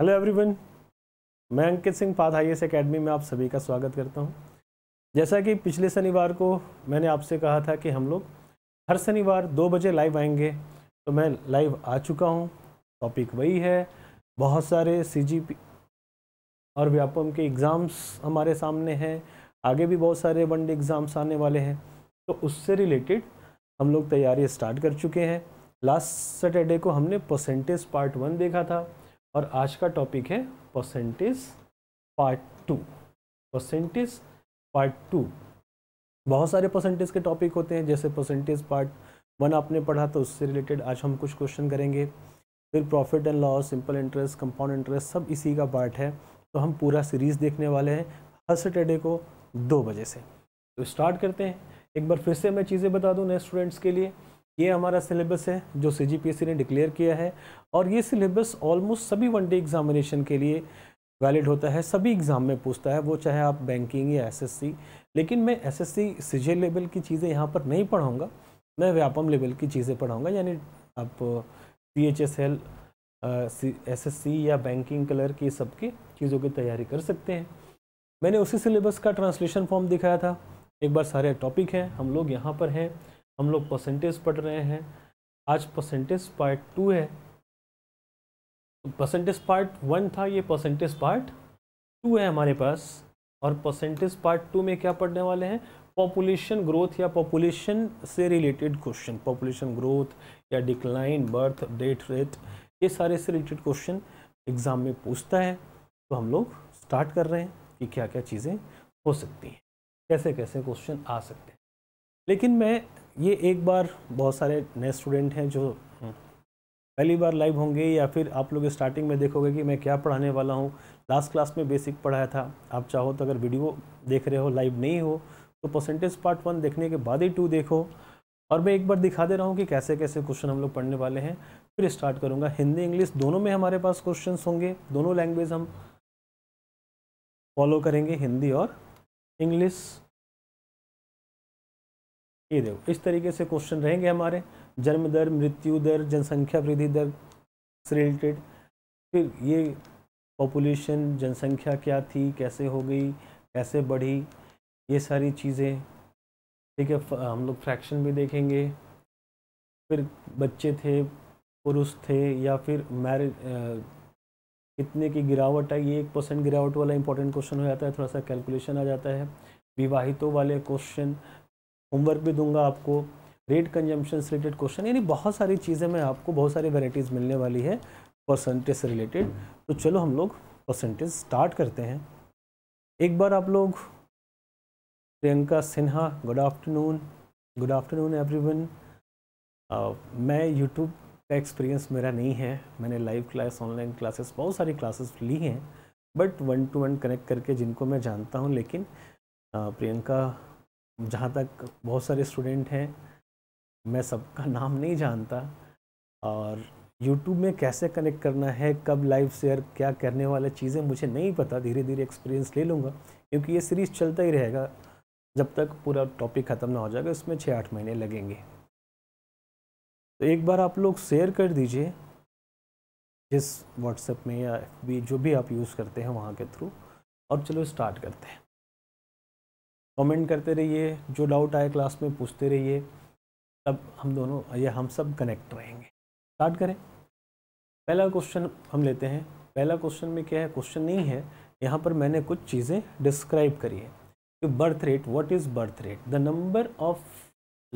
Hello everyone मैं Ankit Singh path I S academy में आप सभी का स्वागत करता हूं जैसा कि पिछले शनिवार को मैंने आपसे कहा था कि हम लोग हर शनिवार दो बजे लाइव आएंगे तो मैं लाइव आ चुका हूं टॉपिक वही है बहुत सारे सीजीपी और व्यापम के एग्ज़ाम्स हमारे सामने हैं आगे भी बहुत सारे वनडे एग्ज़ाम्स आने वाले हैं तो उससे रिलेटेड हम लोग तैयारी स्टार्ट कर चुके हैं लास्ट सैटरडे को हमने परसेंटेज पार्ट वन देखा था और आज का टॉपिक है percentage part two percentage part two बहुत सारे परसेंटेज के टॉपिक होते हैं जैसे परसेंटेज पार्ट वन आपने पढ़ा तो उससे रिलेटेड आज हम कुछ क्वेश्चन करेंगे फिर profit and loss simple interest compound interest सब इसी का पार्ट है तो हम पूरा सीरीज़ देखने वाले हैं हर सैटरडे को दो बजे से तो स्टार्ट करते हैं एक बार फिर से मैं चीज़ें बता दूँ नए स्टूडेंट्स के लिए ये हमारा सिलेबस है जो सी ने डिक्लेयर किया है और ये सिलेबस ऑलमोस्ट सभी वनडे एग्जामिनेशन के लिए वैलिड होता है सभी एग्ज़ाम में पूछता है वो चाहे आप बैंकिंग या एसएससी लेकिन मैं एसएससी सीजे लेवल की चीज़ें यहाँ पर नहीं पढ़ाऊँगा मैं व्यापम लेवल की चीज़ें पढ़ाऊँगा यानी आप P H S L S S C या बैंकिंग कलर की सबके चीज़ों की तैयारी कर सकते हैं मैंने उसी सिलेबस का ट्रांसलेशन फॉर्म दिखाया था एक बार सारे टॉपिक हैं हम लोग यहाँ पर हैं हम लोग परसेंटेज पढ़ रहे हैं आज परसेंटेज पार्ट टू है परसेंटेज पार्ट वन था ये परसेंटेज पार्ट टू है हमारे पास और परसेंटेज पार्ट टू में क्या पढ़ने वाले हैं पॉपुलेशन ग्रोथ या पॉपुलेशन से रिलेटेड क्वेश्चन पॉपुलेशन ग्रोथ या डिक्लाइन बर्थ डेथ रेथ ये सारे से रिलेटेड क्वेश्चन एग्ज़ाम में पूछता है तो हम लोग स्टार्ट कर रहे हैं कि क्या क्या चीज़ें हो सकती हैं कैसे कैसे क्वेश्चन आ सकते हैं लेकिन मैं ये एक बार बहुत सारे नए स्टूडेंट हैं जो पहली बार लाइव होंगे या फिर आप लोग स्टार्टिंग में देखोगे कि मैं क्या पढ़ाने वाला हूँ लास्ट क्लास में बेसिक पढ़ाया था आप चाहो तो अगर वीडियो देख रहे हो लाइव नहीं हो तो परसेंटेज पार्ट वन देखने के बाद ही टू देखो और मैं एक बार दिखा दे रहा हूँ कि कैसे कैसे क्वेश्चन हम लोग पढ़ने वाले हैं फिर स्टार्ट करूँगा हिंदी इंग्लिश दोनों में हमारे पास क्वेश्चन होंगे दोनों लैंग्वेज हम फॉलो करेंगे हिंदी और इंग्लिश ये देखो इस तरीके से क्वेश्चन रहेंगे हमारे जन्म दर मृत्यु दर जनसंख्या वृद्धि दर से रिलेटेड फिर ये पॉपुलेशन जनसंख्या क्या थी कैसे हो गई कैसे बढ़ी ये सारी चीज़ें ठीक है हम लोग फ्रैक्शन भी देखेंगे फिर बच्चे थे पुरुष थे या फिर मैरिज कितने की गिरावट आई ये एक परसेंट गिरावट वाला इंपॉर्टेंट क्वेश्चन हो जाता है थोड़ा सा कैलकुलेशन आ जाता है विवाहितों वाले क्वेश्चन होमवर्क भी दूंगा आपको रेट कंजम्पशन से रिलेटेड क्वेश्चन यानी बहुत सारी चीज़ें मैं आपको बहुत सारी वेराइटीज़ मिलने वाली है परसेंटेज से रिलेटेड तो चलो हम लोग परसेंटेज स्टार्ट करते हैं एक बार आप लोग Priyanka Sinha good afternoon good afternoon everyone मैं यूट्यूब का एक्सपीरियंस मेरा नहीं है मैंने लाइव क्लास ऑनलाइन क्लासेस बहुत सारी क्लासेस ली हैं but one to one connect करके जिनको मैं जानता हूँ लेकिन uh, प्रियंका जहाँ तक बहुत सारे स्टूडेंट हैं मैं सबका नाम नहीं जानता और यूट्यूब में कैसे कनेक्ट करना है कब लाइव शेयर क्या करने वाले चीज़ें मुझे नहीं पता धीरे धीरे एक्सपीरियंस ले लूँगा क्योंकि ये सीरीज़ चलता ही रहेगा जब तक पूरा टॉपिक ख़त्म ना हो जाएगा इसमें छः आठ महीने लगेंगे तो एक बार आप लोग शेयर कर दीजिए जिस व्हाट्सएप में या भी जो भी आप यूज़ करते हैं वहाँ के थ्रू और चलो स्टार्ट करते हैं कमेंट करते रहिए जो डाउट आए क्लास में पूछते रहिए तब हम दोनों ये हम सब कनेक्ट रहेंगे स्टार्ट करें पहला क्वेश्चन हम लेते हैं पहला क्वेश्चन में क्या है क्वेश्चन नहीं है यहाँ पर मैंने कुछ चीज़ें डिस्क्राइब करी है कि birth rate what is birth rate the number of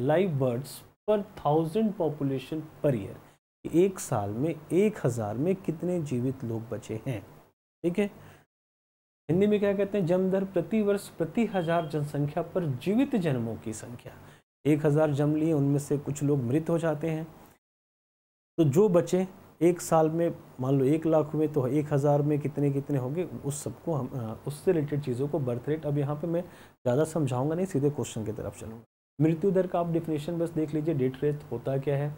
live births per thousand population per year एक साल में एक हज़ार में कितने जीवित लोग बचे हैं ठीक है हिंदी में क्या कहते हैं जन्म दर प्रति वर्ष प्रति हजार जनसंख्या पर जीवित जन्मों की संख्या एक हजार जन्म लिए उनमें से कुछ लोग मृत हो जाते हैं तो जो बचे एक साल में मान लो एक लाख हुए तो एक हज़ार में कितने कितने होंगे उस सबको हम उससे रिलेटेड चीज़ों को बर्थ रेट अब यहाँ पे मैं ज़्यादा समझाऊंगा नहीं सीधे क्वेश्चन की तरफ चलूँगा मृत्यु दर का आप डिफिनेशन बस देख लीजिए डेट रेट होता क्या है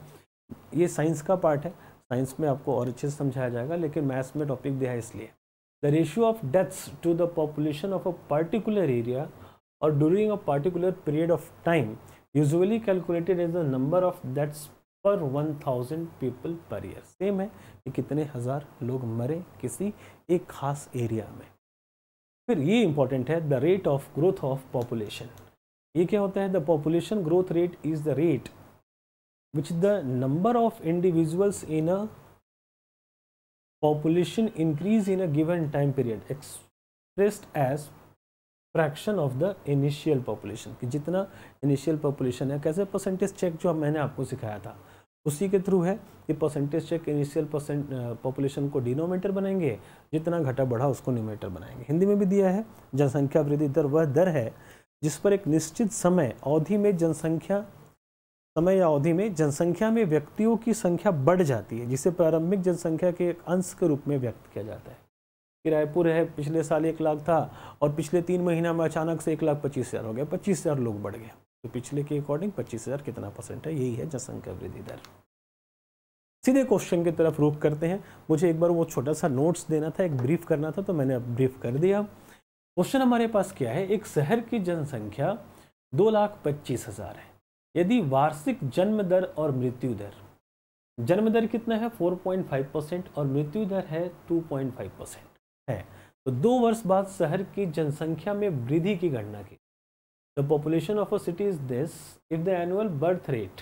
ये साइंस का पार्ट है साइंस में आपको और अच्छे से समझाया जाएगा लेकिन मैथ्स में टॉपिक दिया है इसलिए the ratio of deaths to the population of a particular area or during a particular period of time usually calculated as the number of deaths per 1000 people per year same hai ki kitne hazar log mare kisi ek khas area mein fir ye important hai the rate of growth of population ye kya hota hai the population growth rate is the rate which the number of individuals in a population increase in a given time period expressed as fraction of the initial population कि जितना initial population है कैसे percentage check जो मैंने आपको सिखाया था उसी के थ्रू है कि परसेंटेज चेक इनिशियल पॉपुलेशन को डिनोमेटर बनाएंगे जितना घटा बढ़ा उसको न्यूमीटर बनाएंगे हिंदी में भी दिया है जनसंख्या वृद्धि दर वह दर है जिस पर एक निश्चित समय अवधि में जनसंख्या समय अवधि में जनसंख्या में व्यक्तियों की संख्या बढ़ जाती है जिसे प्रारंभिक जनसंख्या के एक अंश के रूप में व्यक्त किया जाता है कि रायपुर है पिछले साल एक लाख था और पिछले तीन महीना में अचानक से एक लाख पच्चीस हज़ार हो गया पच्चीस हज़ार लोग बढ़ गए तो पिछले के अकॉर्डिंग पच्चीस हज़ार कितना परसेंट है यही है जनसंख्या वृद्धि दर सीधे क्वेश्चन की तरफ रुख करते हैं मुझे एक बार वो छोटा सा नोट्स देना था एक ब्रीफ करना था तो मैंने अब ब्रीफ कर दिया क्वेश्चन हमारे पास क्या है एक शहर की जनसंख्या दो लाख पच्चीस हज़ार है यदि वार्षिक जन्म दर और मृत्यु दर जन्म दर कितना है 4.5 परसेंट और मृत्यु दर है 2.5 परसेंट है तो दो वर्ष बाद शहर की जनसंख्या में वृद्धि की गणना की the population of a city is this if the annual birth rate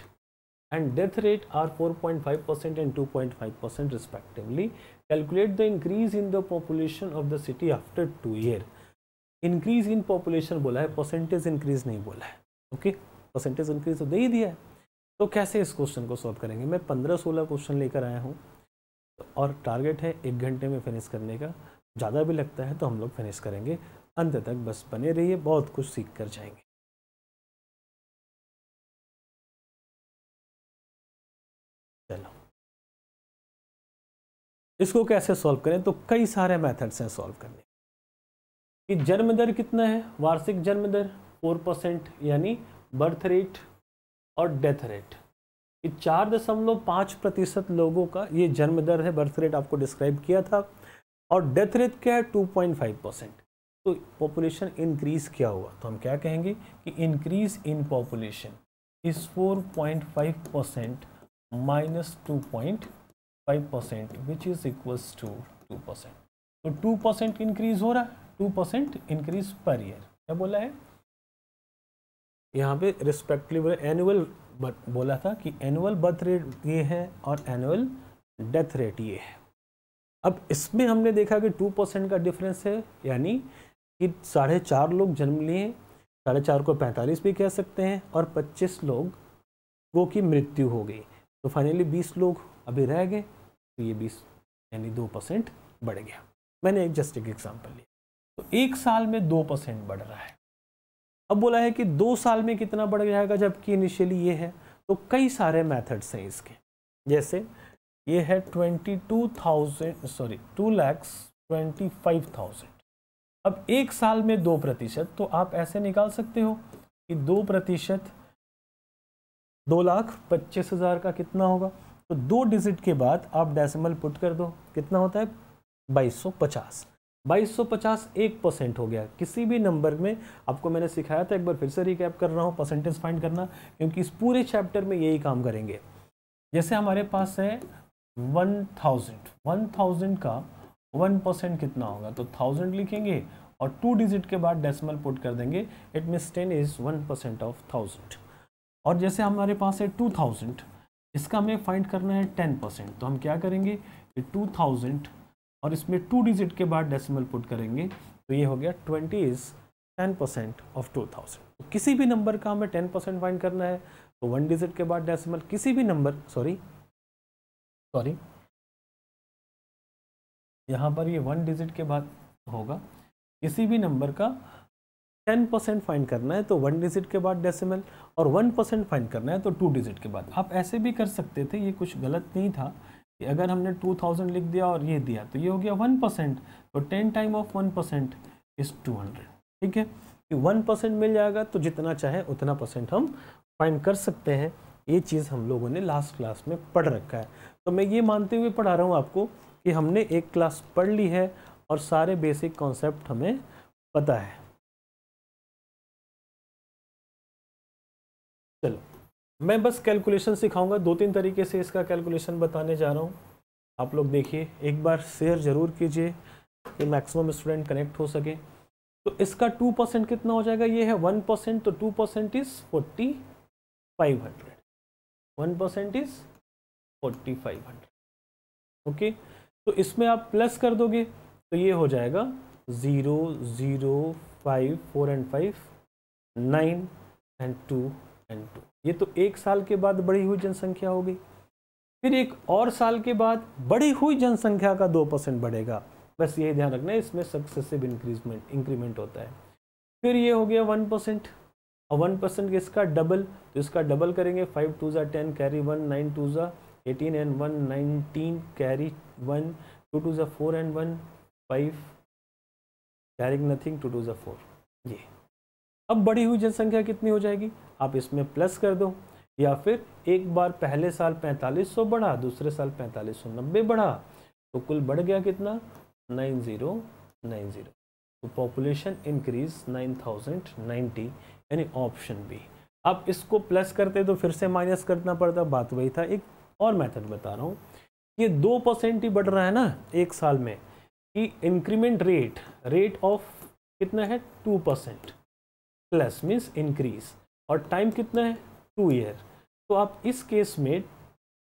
and death rate are 4.5 percent and 2.5 percent respectively calculate the increase in the population of the city after two year increase in population बोला है percentage increase नहीं बोला है okay okay? Percentage increase तो दे ही दिया है तो कैसे इस क्वेश्चन को सॉल्व करेंगे मैं पंद्रह सोलह क्वेश्चन लेकर आया हूँ और टारगेट है एक घंटे में फिनिश करने का ज़्यादा भी लगता है तो हम लोग फिनिश करेंगे अंत तक बस बने रहिए बहुत कुछ सीख कर जाएंगे चलो इसको कैसे सॉल्व करें तो कई सारे मेथड्स हैं सॉल्व करने कि जन्म दर कितना है वार्षिक जन्म दर फोर परसेंट यानी बर्थ रेट और डेथ रेट ये चार दशमलव पाँच प्रतिशत लोगों का ये जन्म दर है बर्थ रेट आपको डिस्क्राइब किया था और डेथ रेट क्या है टू पॉइंट फाइव परसेंट तो पॉपुलेशन इंक्रीज़ क्या हुआ तो हम क्या कहेंगे कि increase in population is four point five percent minus two point five percent which is equals to two percent तो टू परसेंट इंक्रीज़ हो रहा है two percent increase per year क्या बोला है यहाँ पे रिस्पेक्टली बोले एनुअल बोला था कि एनुअल बर्थ रेट ये है और एनुअल डेथ रेट ये है अब इसमें हमने देखा कि टू परसेंट का डिफरेंस है यानी कि साढ़े चार लोग जन्म लिए साढ़े चार को पैंतालीस भी कह सकते हैं और पच्चीस लोग वो की मृत्यु हो गई तो फाइनली बीस लोग अभी रह गए तो ये बीस यानी दो परसेंट बढ़ गया मैंने एक जस्ट एक एग्जाम्पल लिया तो एक साल में दो परसेंट बढ़ रहा है अब बोला है कि दो साल में कितना बढ़ जाएगा जबकि इनिशियली ये है तो कई सारे मेथड्स हैं इसके जैसे ये है twenty two thousand sorry two lakhs twenty five thousand अब एक साल में दो प्रतिशत तो आप ऐसे निकाल सकते हो कि दो प्रतिशत दो लाख पच्चीस हज़ार का कितना होगा तो दो डिजिट के बाद आप डेसिमल पुट कर दो कितना होता है बाईस सौ पचास 2250 एक परसेंट हो गया किसी भी नंबर में आपको मैंने सिखाया था एक बार फिर से रिकैप कर रहा हूँ परसेंटेज फाइंड करना क्योंकि इस पूरे चैप्टर में यही काम करेंगे जैसे हमारे पास है 1000 1000 का 1 परसेंट कितना होगा तो 1000 लिखेंगे और टू डिजिट के बाद डेसिमल पुट कर देंगे it means ten is one percent of thousand और जैसे हमारे पास है टू थाउजेंड इसका हमें फाइंड करना है टेन परसेंट तो हम क्या करेंगे टू थाउजेंड और इसमें टू डिजिट के बाद डेसिमल पुट करेंगे तो ये हो गया twenty is ten percent of two thousand तो किसी भी नंबर का हमें टेन परसेंट फाइंड करना है तो वन डिजिट के बाद डेसिमल किसी भी नंबर सॉरी सॉरी यहाँ पर ये वन डिजिट के बाद होगा किसी भी नंबर का टेन परसेंट फाइंड करना है तो वन डिजिट के बाद डेसिमल और वन परसेंट फाइंड करना है तो टू डिजिट के बाद आप ऐसे भी कर सकते थे ये कुछ गलत नहीं था अगर हमने टू थाउजेंड लिख दिया और ये दिया तो ये हो गया वन परसेंट तो ten time of one percent is two hundred ठीक है कि वन परसेंट मिल जाएगा तो जितना चाहे उतना परसेंट हम फाइंड कर सकते हैं ये चीज़ हम लोगों ने लास्ट क्लास में पढ़ रखा है तो मैं ये मानते हुए पढ़ा रहा हूँ आपको कि हमने एक क्लास पढ़ ली है और सारे बेसिक कॉन्सेप्ट हमें पता है चलो मैं बस कैलकुलेशन सिखाऊंगा दो तीन तरीके से इसका कैलकुलेशन बताने जा रहा हूँ आप लोग देखिए एक बार शेयर ज़रूर कीजिए कि मैक्सिमम स्टूडेंट कनेक्ट हो सके तो इसका टू परसेंट कितना हो जाएगा ये है वन परसेंट तो two percent is forty five hundred one percent is forty five hundred okay तो इसमें आप प्लस कर दोगे तो ये हो जाएगा zero zero five four and five nine and two and two ये तो एक साल के बाद बढ़ी हुई जनसंख्या होगी फिर एक और साल के बाद बढ़ी हुई जनसंख्या का दो परसेंट बढ़ेगा बस यही ध्यान रखना है इसमें सक्सेसिव इंक्रीजमेंट इंक्रीमेंट होता है फिर ये हो गया वन परसेंट और वन परसेंट इसका डबल तो इसका डबल करेंगे फाइव टू ज़ा ten carry one nine two ज़ा eighteen and one nineteen carry one two two ज़ा four and one five carrying nothing two two ज़ा फोर ये अब बढ़ी हुई जनसंख्या कितनी हो जाएगी आप इसमें प्लस कर दो या फिर एक बार पहले साल 4500 बढ़ा दूसरे साल 4590 बढ़ा तो कुल बढ़ गया कितना 9090 तो पॉपुलेशन इंक्रीज 9090 यानी ऑप्शन बी अब इसको प्लस करते तो फिर से माइनस करना पड़ता बात वही था एक और मेथड बता रहा हूँ ये दो परसेंट ही बढ़ रहा है ना एक साल में कि इंक्रीमेंट रेट रेट ऑफ कितना है two percent plus means increase और टाइम कितना है टू ईयर तो आप इस केस में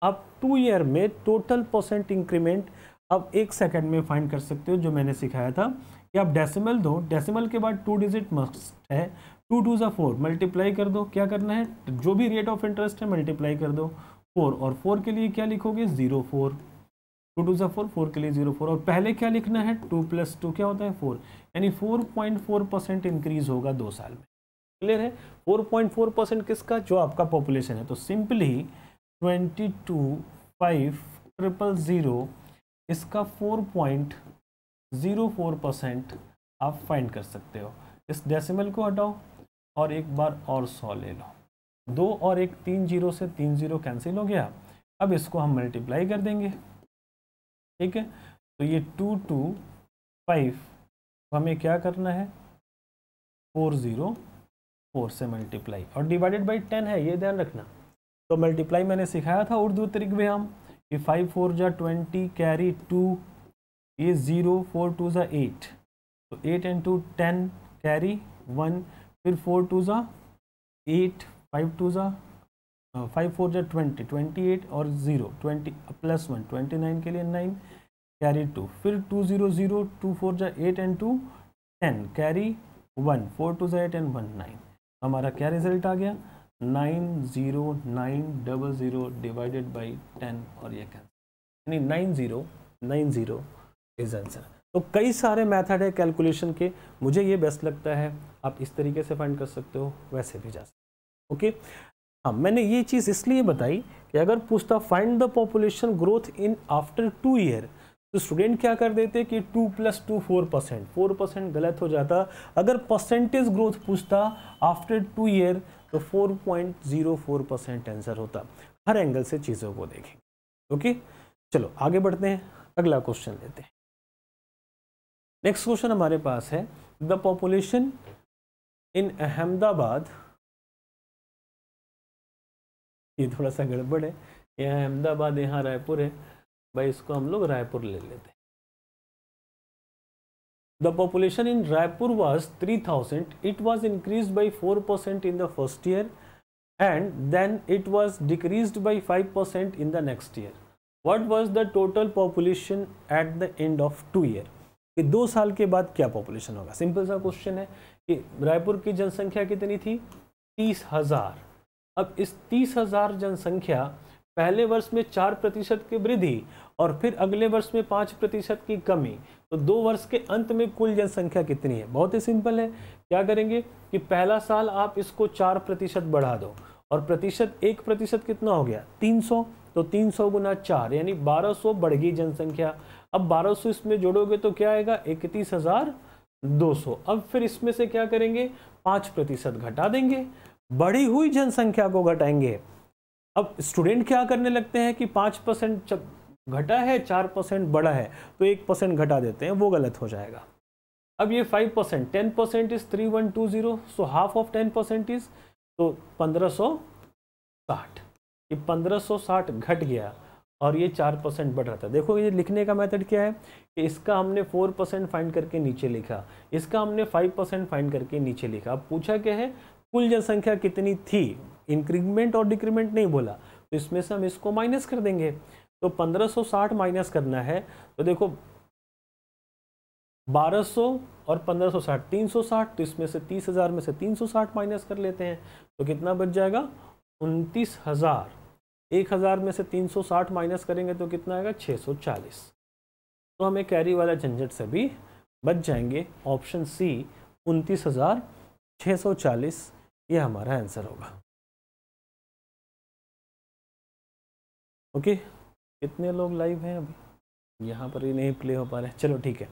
आप टू ईयर में टोटल परसेंट इंक्रीमेंट आप एक सेकंड में फाइंड कर सकते हो जो मैंने सिखाया था कि आप डेसिमल दो डेसिमल के बाद टू डिजिट मस्ट है टू टू ज़ा फोर मल्टीप्लाई कर दो क्या करना है जो भी रेट ऑफ इंटरेस्ट है मल्टीप्लाई कर दो फोर और फोर के लिए क्या लिखोगे ज़ीरो फोर टू टू ज़ा फोर फोर के लिए ज़ीरो फोर और पहले क्या लिखना है टू प्लस टू क्या होता है फोर यानी four point four percent increase होगा दो साल में क्लियर है 4.4 परसेंट किसका जो आपका पॉपुलेशन है तो simply twenty two five triple zero इसका 4.04 परसेंट आप फाइंड कर सकते हो इस डेसिमल को हटाओ और एक बार और सौ ले लो दो और एक तीन जीरो से तीन जीरो कैंसिल हो गया अब इसको हम मल्टीप्लाई कर देंगे ठीक है तो ये टू टू फाइव हमें क्या करना है फोर ज़ीरो फोर से मल्टीप्लाई और डिवाइडेड बाई टेन है ये ध्यान रखना तो मल्टीप्लाई मैंने सिखाया था उर्दू तरीक में हम कि फाइव फोर जा ट्वेंटी कैरी टू ये ज़ीरो फोर टू ज़ा एट तो eight and two ten carry one फिर फोर टू ज़ा एट फाइव टू ज़ा फाइव फोर जा ट्वेंटी ट्वेंटी एट और zero twenty plus one twenty nine के लिए नाइन कैरी टू फिर two zero zero two four जा eight and two ten carry one four two ज़ा eight and one nine हमारा क्या result आ गया nine zero nine double zero divided by ten और ये कैंसर यानी nine zero nine zero is answer तो कई सारे मेथड है कैलकुलेशन के मुझे ये बेस्ट लगता है आप इस तरीके से फाइंड कर सकते हो वैसे भी जा सकते हो ओके हाँ मैंने ये चीज़ इसलिए बताई कि अगर पूछता find the population growth in after two year तो स्टूडेंट क्या कर देते कि two plus two four percent four percent गलत हो जाता अगर परसेंटेज ग्रोथ पूछता आफ्टर टू ईयर तो four point zero four percent answer होता हर एंगल से चीज़ों को देखें ओके चलो आगे बढ़ते हैं अगला क्वेश्चन लेते हैं नेक्स्ट क्वेश्चन हमारे पास है द पॉपुलेशन इन अहमदाबाद ये थोड़ा सा गड़बड़ है यहाँ अहमदाबाद यहाँ रायपुर है भाई इसको हम लोग रायपुर ले लेते the population in Raipur was three thousand it was increase by four percent in the first year and then it was decrease by five percent in the next year what was the total population at the end of two year कि दो साल के बाद क्या population होगा simple सा question है कि रायपुर की जनसंख्या कितनी थी तीस हजार अब इस तीस हजार जनसंख्या पहले वर्ष में चार प्रतिशत की वृद्धि और फिर अगले वर्ष में पाँच प्रतिशत की कमी तो दो वर्ष के अंत में कुल जनसंख्या कितनी है बहुत ही सिंपल है क्या करेंगे कि पहला साल आप इसको चार प्रतिशत बढ़ा दो और प्रतिशत एक प्रतिशत कितना हो गया तीन सौ तो तीन सौ गुना चार यानी बारह सौ बढ़ गई जनसंख्या अब बारह सौ इसमें जोड़ोगे तो क्या आएगा इकतीस हज़ार दो सौ अब फिर इसमें से क्या करेंगे पाँच प्रतिशत घटा देंगे बढ़ी हुई जनसंख्या को घटाएंगे अब स्टूडेंट क्या करने लगते हैं कि पाँच परसेंट घटा है चार परसेंट बढ़ा है तो एक परसेंट घटा देते हैं वो गलत हो जाएगा अब ये five percent ten percent is three one two zero so half of ten percent is तो पंद्रह सौ साठ ये पंद्रह सौ साठ घट गया और ये चार परसेंट बढ़ रहा था देखो ये लिखने का मेथड क्या है कि इसका हमने फोर परसेंट फाइंड करके नीचे लिखा इसका हमने फाइव परसेंट फाइंड करके नीचे लिखा अब पूछा क्या है कुल जनसंख्या कितनी थी इंक्रीमेंट और डिक्रीमेंट नहीं बोला तो इसमें से हम इसको माइनस कर देंगे तो 1560 माइनस करना है तो देखो 1200 और 1560 360 तो इसमें से 30000 में से 360 माइनस कर लेते हैं तो कितना बच जाएगा उनतीस हज़ार एक हज़ार में से 360 माइनस करेंगे तो कितना आएगा 640 तो हमें कैरी वाला झंझट से भी बच जाएंगे ऑप्शन सी उनतीस हज़ार सौ चालीस ये हमारा आंसर होगा ओके okay? कितने लोग लाइव हैं अभी यहाँ पर ही नहीं प्ले हो पा रहे चलो ठीक है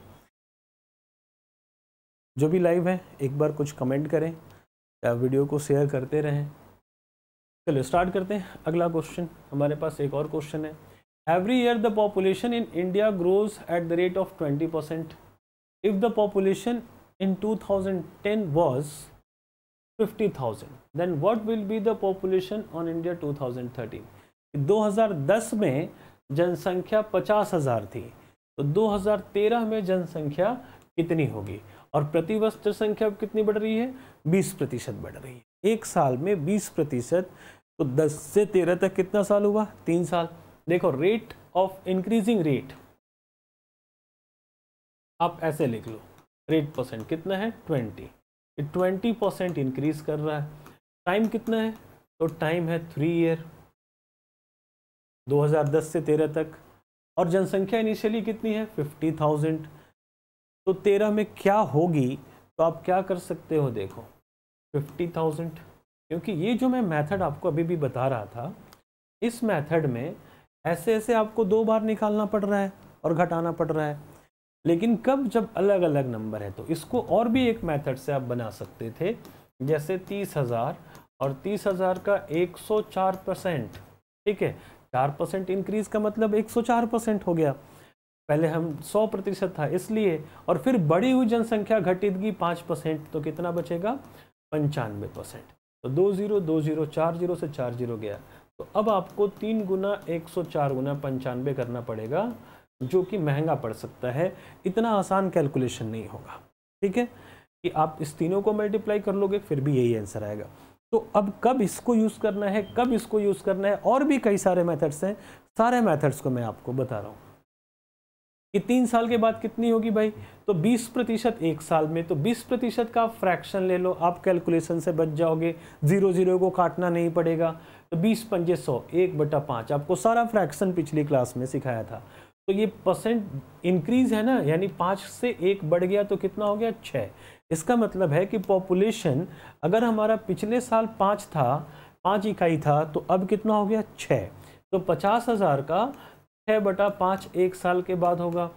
जो भी लाइव हैं एक बार कुछ कमेंट करें या वीडियो को शेयर करते रहें चलो स्टार्ट करते हैं अगला क्वेश्चन हमारे पास एक और क्वेश्चन है every year the population in India grows at the rate of twenty percent if the population in two thousand ten was then what will be the population on India two thousand thirteen दो हजार दस में जनसंख्या पचास हजार थी तो 2013 में जनसंख्या कितनी होगी और प्रति वर्ष जनसंख्या कितनी बढ़ रही है 20 प्रतिशत बढ़ रही है एक साल में 20 प्रतिशत तो 10 से 13 तक कितना साल हुआ तीन साल देखो रेट ऑफ इंक्रीजिंग रेट आप ऐसे लिख लो रेट परसेंट कितना है 20 ट्वेंटी परसेंट इंक्रीज कर रहा है टाइम कितना है तो टाइम है थ्री ईयर 2010 से 13 तक और जनसंख्या इनिशियली कितनी है 50,000 तो 13 में क्या होगी तो आप क्या कर सकते हो देखो 50,000 क्योंकि ये जो मैं मेथड आपको अभी भी बता रहा था इस मेथड में ऐसे ऐसे आपको दो बार निकालना पड़ रहा है और घटाना पड़ रहा है लेकिन कब जब अलग अलग नंबर है तो इसको और भी एक मेथड से आप बना सकते थे जैसे तीस हज़ार और तीस हज़ार का एक सौ चार परसेंट ठीक है चार परसेंट इंक्रीज़ का मतलब एक सौ चार परसेंट हो गया पहले हम सौ प्रतिशत था इसलिए और फिर बढ़ी हुई जनसंख्या घटितगी पाँच परसेंट तो कितना बचेगा पंचानवे परसेंट तो दो ज़ीरो दो ज़ीरो चार जीरो से चार जीरो गया तो अब आपको तीन गुना एक सौ चार गुना पंचानवे करना पड़ेगा जो कि महंगा पड़ सकता है इतना आसान कैलकुलेशन नहीं होगा ठीक है कि आप इस तीनों को मल्टीप्लाई कर लोगे फिर भी यही आंसर आएगा तो अब कब इसको यूज़ करना है कब इसको यूज़ करना है और भी कई सारे मेथड्स हैं सारे मेथड्स को मैं आपको बता रहा हूँ कि तीन साल के बाद कितनी होगी भाई तो 20 प्रतिशत एक साल में तो 20 प्रतिशत का फ्रैक्शन ले लो आप कैलकुलेशन से बच जाओगे जीरो जीरो को काटना नहीं पड़ेगा तो 20 पंजे सौ एक बटा पाँच आपको सारा फ्रैक्शन पिछली क्लास में सिखाया था तो ये परसेंट इंक्रीज है ना यानी पाँच से एक बढ़ गया तो कितना हो गया छः इसका मतलब है कि पॉपुलेशन अगर हमारा पिछले साल पाँच था पाँच इकाई था तो अब कितना हो गया छः तो पचास हज़ार का छः बटा पाँच एक साल के बाद होगा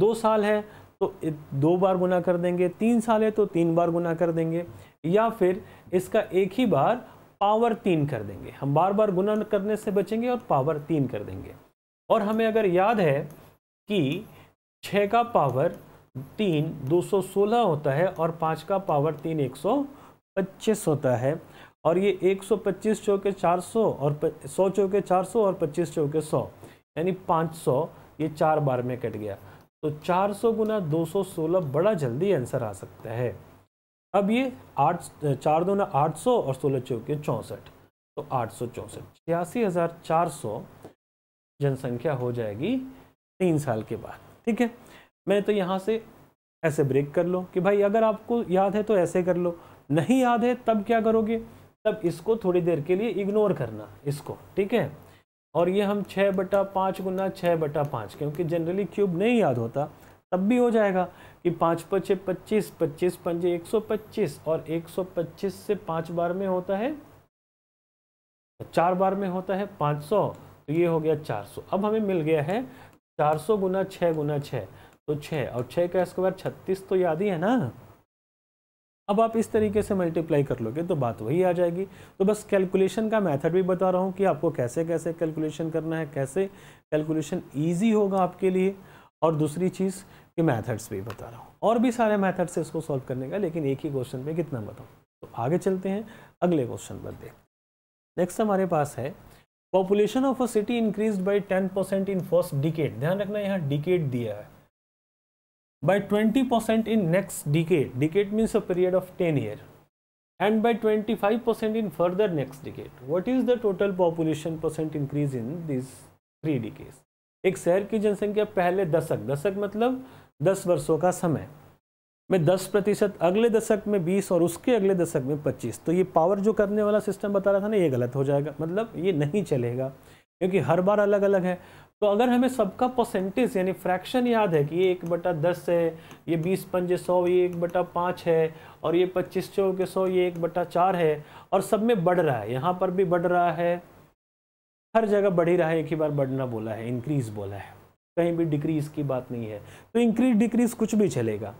दो साल है तो दो बार गुना कर देंगे तीन साल है तो तीन बार गुना कर देंगे या फिर इसका एक ही बार पावर तीन कर देंगे हम बार बार गुना करने से बचेंगे और पावर तीन कर देंगे और हमें अगर याद है कि छः का पावर तीन दो सौ सोलह होता है और पाँच का पावर तीन एक सौ पच्चीस होता है और ये पच्चीस चौके सौ और सौ चौके सौ और पच्चीस चौके सौ यानी सौ ये चार बार में कट गया तो चार सौ गुना दो सौ सोलह बड़ा जल्दी आंसर आ सकता है अब ये आठ चार दो ना आठ और सोलह चौके चौंसठ तो आठ सौ चौंसठ छियासी हज़ार चार सौ जनसंख्या हो जाएगी तीन साल के बाद ठीक है मैंने तो यहाँ से ऐसे ब्रेक कर लो कि भाई अगर आपको याद है तो ऐसे कर लो नहीं याद है तब क्या करोगे तब इसको थोड़ी देर के लिए इग्नोर करना इसको ठीक है और ये हम छः बटा पाँच गुना छः बटा पाँच क्योंकि जनरली क्यूब नहीं याद होता तब भी हो जाएगा कि पाँच पचे पच्चीस पच्चीस पंजे एक सौ पच्चीस और एक सौ पच्चीस से पाँच बार में होता है चार बार में होता है पाँच सौ तो ये हो गया चार सौ अब हमें मिल गया है चार सौ गुना छः गुना छः तो छः और छः का स्क्वायर छत्तीस तो याद ही है ना अब आप इस तरीके से मल्टीप्लाई कर लोगे तो बात वही आ जाएगी तो बस कैलकुलेशन का मेथड भी बता रहा हूँ कि आपको कैसे कैसे कैलकुलेशन करना है कैसे कैलकुलेशन ईजी होगा आपके लिए और दूसरी चीज़ कि मैथड्स भी बता रहा हूँ और भी सारे मैथड्स से इसको सॉल्व करने का लेकिन एक ही क्वेश्चन में कितना बताऊँ तो आगे चलते हैं अगले क्वेश्चन पर देख नेक्स्ट हमारे पास है population of a city increase by ten percent in first decade ध्यान रखना यहाँ डिकेट दिया है by 20% in next decade decade means a period of 10 year and by 25% in further next decade what is the total population percent increase in these three decades ek shahar ki jansankhya pehle dashak dashak matlab 10 varshon ka samay में 10 प्रतिशत अगले दशक में 20 और उसके अगले दशक में 25 तो ये पावर जो करने वाला सिस्टम बता रहा था ना ये गलत हो जाएगा मतलब ये नहीं चलेगा क्योंकि हर बार अलग अलग है तो अगर हमें सबका परसेंटेज यानी फ्रैक्शन याद है कि ये एक बटा दस है ये बीस पंजे सौ ये एक बटा पाँच है और ये पच्चीस चौ के सौ ये एक बटा चार है और सब में बढ़ रहा है यहाँ पर भी बढ़ रहा है हर जगह बढ़ ही रहा है एक ही बार बढ़ना बोला है इंक्रीज़ बोला है कहीं भी डिक्रीज़ की बात नहीं है तो इंक्रीज डिक्रीज़ कुछ भी चलेगा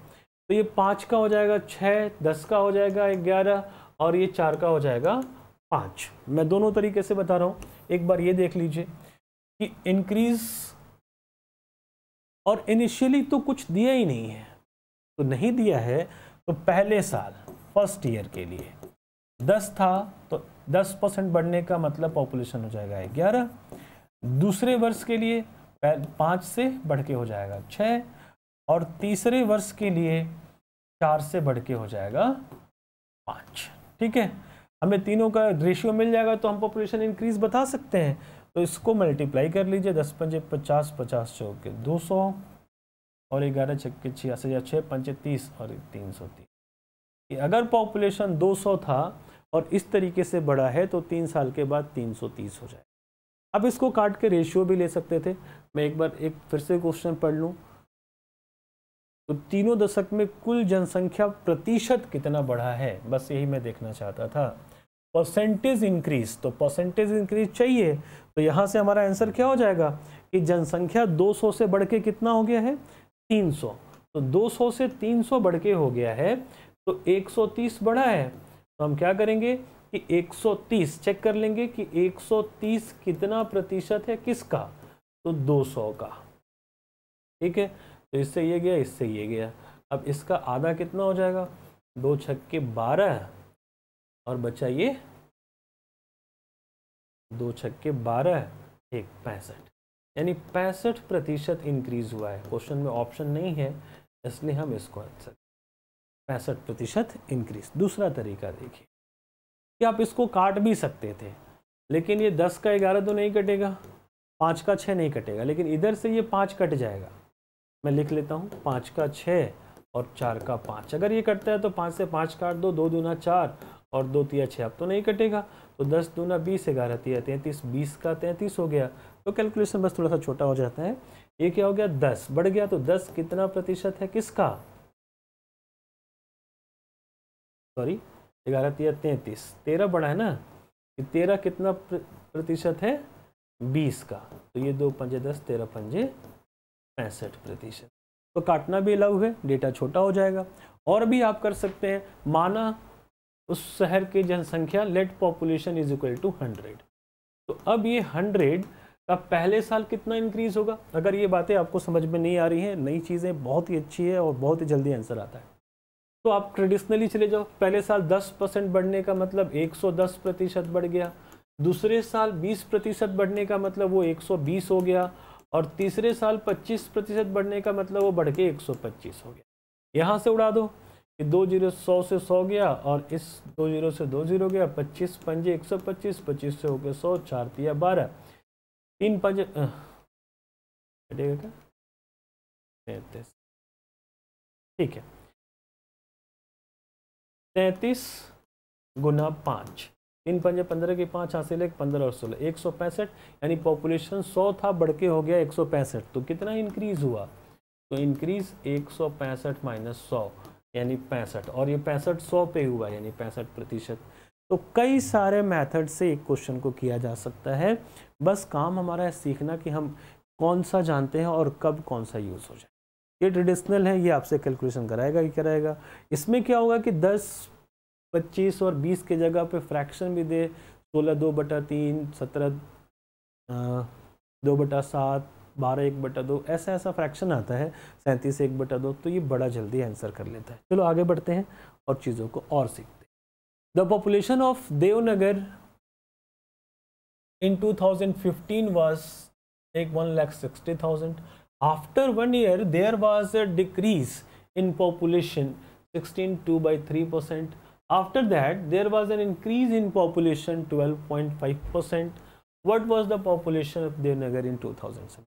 तो ये पाँच का हो जाएगा छः दस का हो जाएगा ग्यारह और ये चार का हो जाएगा पाँच मैं दोनों तरीके से बता रहा हूँ एक बार ये देख लीजिए कि इंक्रीज और इनिशियली तो कुछ दिया ही नहीं है तो नहीं दिया है तो पहले साल फर्स्ट ईयर के लिए दस था तो दस परसेंट बढ़ने का मतलब पॉपुलेशन हो जाएगा ग्यारह दूसरे वर्ष के लिए पाँच से बढ़ के हो जाएगा छः और तीसरे वर्ष के लिए चार से बढ़ के हो जाएगा पाँच ठीक है हमें तीनों का रेशियो मिल जाएगा तो हम पॉपुलेशन इंक्रीज बता सकते हैं तो इसको मल्टीप्लाई कर लीजिए दस पंजे पचास पचास चौके दो सौ और ग्यारह छक्के छियासी या छः पंचे तीस और तीन सौ तीस अगर पॉपुलेशन दो सौ था और इस तरीके से बढ़ा है तो तीन साल के बाद तीन सौ तीस हो जाए अब इसको काट के रेशियो भी ले सकते थे मैं एक बार एक फिर से क्वेश्चन पढ़ लूँ तो तीनों दशक में कुल जनसंख्या प्रतिशत कितना बढ़ा है बस यही मैं देखना चाहता था परसेंटेज इंक्रीज तो परसेंटेज इंक्रीज चाहिए तो यहाँ से हमारा आंसर क्या हो जाएगा कि जनसंख्या 200 से बढ़ के कितना हो गया है 300 तो 200 से 300 बढ़ के हो गया है तो 130 बढ़ा है तो हम क्या करेंगे कि 130 चेक कर लेंगे कि 130 कितना प्रतिशत है किसका तो 200 का ठीक है तो इससे ये गया इससे ये गया अब इसका आधा कितना हो जाएगा दो छक्के बारह और बचा ये दो छक्के बारह एक पैंसठ यानी पैंसठ प्रतिशत इंक्रीज हुआ है क्वेश्चन में ऑप्शन नहीं है इसलिए हम इसको आंसर पैंसठ प्रतिशत इंक्रीज दूसरा तरीका देखिए कि आप इसको काट भी सकते थे लेकिन ये दस का ग्यारह तो नहीं कटेगा पाँच का छः नहीं कटेगा लेकिन इधर से ये पाँच कट जाएगा मैं लिख लेता हूँ पाँच का छः और चार का पाँच अगर ये कटता है तो पाँच से पाँच काट दो दो दूना चार और दो तिया छः अब तो नहीं कटेगा तो दस दूना बीस ग्यारह तिया तैंतीस बीस का तैंतीस हो गया तो कैलकुलेशन बस थोड़ा सा छोटा हो जाता है ये क्या हो गया दस बढ़ गया तो दस कितना प्रतिशत है किसका सॉरी ग्यारह तिया तैंतीस तेरह बढ़ा है ना कि तेरह कितना प्रतिशत है बीस का तो ये दो पंजे दस तेरह पंजे पैंसठ प्रतिशत तो काटना भी अलाउ है डेटा छोटा हो जाएगा और भी आप कर सकते हैं माना उस शहर की जनसंख्या let population is equal to hundred तो अब ये हंड्रेड का पहले साल कितना इंक्रीज होगा अगर ये बातें आपको समझ में नहीं आ रही हैं नई चीज़ें बहुत ही अच्छी है और बहुत ही जल्दी आंसर आता है तो आप ट्रेडिशनली चले जाओ पहले साल 10 परसेंट बढ़ने का मतलब 110 प्रतिशत बढ़ गया दूसरे साल 20 प्रतिशत बढ़ने का मतलब वो 120 हो गया और तीसरे साल 25 प्रतिशत बढ़ने का मतलब वो बढ़ के 125 हो गया यहाँ से उड़ा दो दो जीरो सौ से सौ गया और इस दो जीरो से दो जीरो गया पच्चीस पंजे एक सौ पच्चीस पच्चीस से होकर सौ चार तिया बारह तीन पंजे क्या तैतीस ठीक है तैतीस गुना पाँच तीन पंजे पंद्रह के पाँच हासिल एक पंद्रह और सोलह एक सौ पैंसठ यानी पॉपुलेशन सौ था बढ़ के हो गया एक सौ पैंसठ तो कितना इंक्रीज़ हुआ तो इंक्रीज़ एक सौ पैंसठ माइनस सौ यानी पैंसठ और ये पैंसठ सौ पे हुआ यानी पैंसठ प्रतिशत तो कई सारे मेथड से एक क्वेश्चन को किया जा सकता है बस काम हमारा है सीखना कि हम कौन सा जानते हैं और कब कौन सा यूज़ हो जाए ये ट्रेडिशनल है ये आपसे कैलकुलेशन कराएगा ही कराएगा इसमें क्या होगा कि दस पच्चीस और बीस के जगह पे फ्रैक्शन भी दे सोलह दो बटा तीन सत्रह दो बटा सात बारह एक बटा दो ऐसा ऐसा फ्रैक्शन आता है सैंतीस एक बटा दो तो ये बड़ा जल्दी आंसर कर लेता है चलो आगे बढ़ते हैं और चीज़ों को और सीखते हैं the population of Devnagar in two thousand fifteen was एक one lakh sixty thousand after one year there was a decrease in population sixteen two by three percent after that there was an increase in population twelve point five percent what was the population of Devnagar in two thousand seven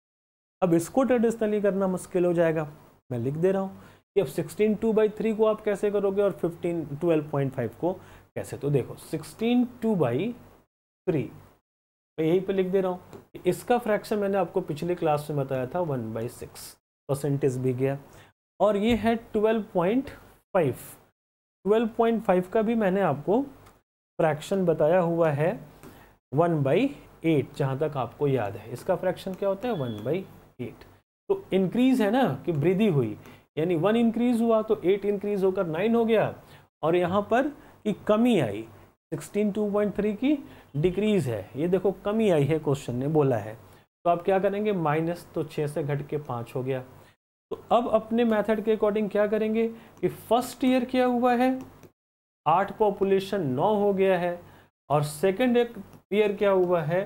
अब इसको traditionally करना मुश्किल हो जाएगा मैं लिख दे रहा हूँ कि अब सिक्सटीन टू बाई थ्री को आप कैसे करोगे और फिफ्टीन ट्वेल्व पॉइंट फाइव को कैसे तो देखो सिक्सटीन टू बाई थ्री मैं यहीं पे लिख दे रहा हूँ इसका फ्रैक्शन मैंने आपको पिछले क्लास में बताया था वन बाई सिक्स परसेंटेज भी गया और ये है twelve point five twelve point five का भी मैंने आपको फ्रैक्शन बताया हुआ है वन बाई एट जहाँ तक आपको याद है इसका फ्रैक्शन क्या होता है वन बाई एट तो इंक्रीज है ना कि वृद्धि हुई यानी वन इंक्रीज हुआ तो एट इंक्रीज होकर नाइन हो गया और यहाँ पर की कमी आई सिक्सटीन टू पॉइंट थ्री की डिक्रीज है ये देखो कमी आई है क्वेश्चन ने बोला है तो आप क्या करेंगे माइनस तो छः से घट के पाँच हो गया तो अब अपने मेथड के अकॉर्डिंग क्या करेंगे कि फर्स्ट ईयर क्या हुआ है आठ पॉपुलेशन नौ हो गया है और सेकेंड ईयर क्या हुआ है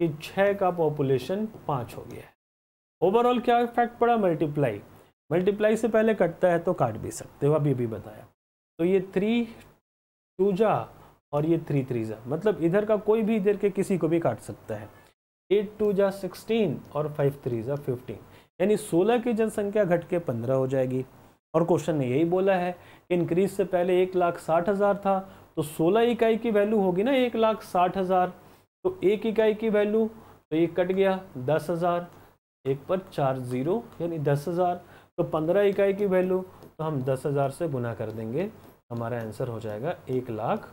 कि छः का पॉपुलेशन पाँच हो गया है ओवरऑल क्या इफेक्ट पड़ा मल्टीप्लाई मल्टीप्लाई से पहले कटता है तो काट भी सकते हो अभी भी बताया तो ये थ्री टू जा और ये थ्री थ्री जा मतलब इधर का कोई भी इधर के किसी को भी काट सकता है एट टू जा सिक्सटीन और फाइव थ्री जा फिफ्टीन यानी सोलह की जनसंख्या घट के पंद्रह हो जाएगी और क्वेश्चन ने यही बोला है कि इंक्रीज से पहले एक लाख साठ हज़ार था तो सोलह इकाई की वैल्यू होगी ना एक लाख साठ हज़ार तो एक इकाई की वैल्यू तो ये कट गया दस हज़ार एक पर चार ज़ीरो यानी दस हज़ार तो पंद्रह इकाई की वैल्यू तो हम दस हज़ार से गुना कर देंगे हमारा आंसर हो जाएगा एक लाख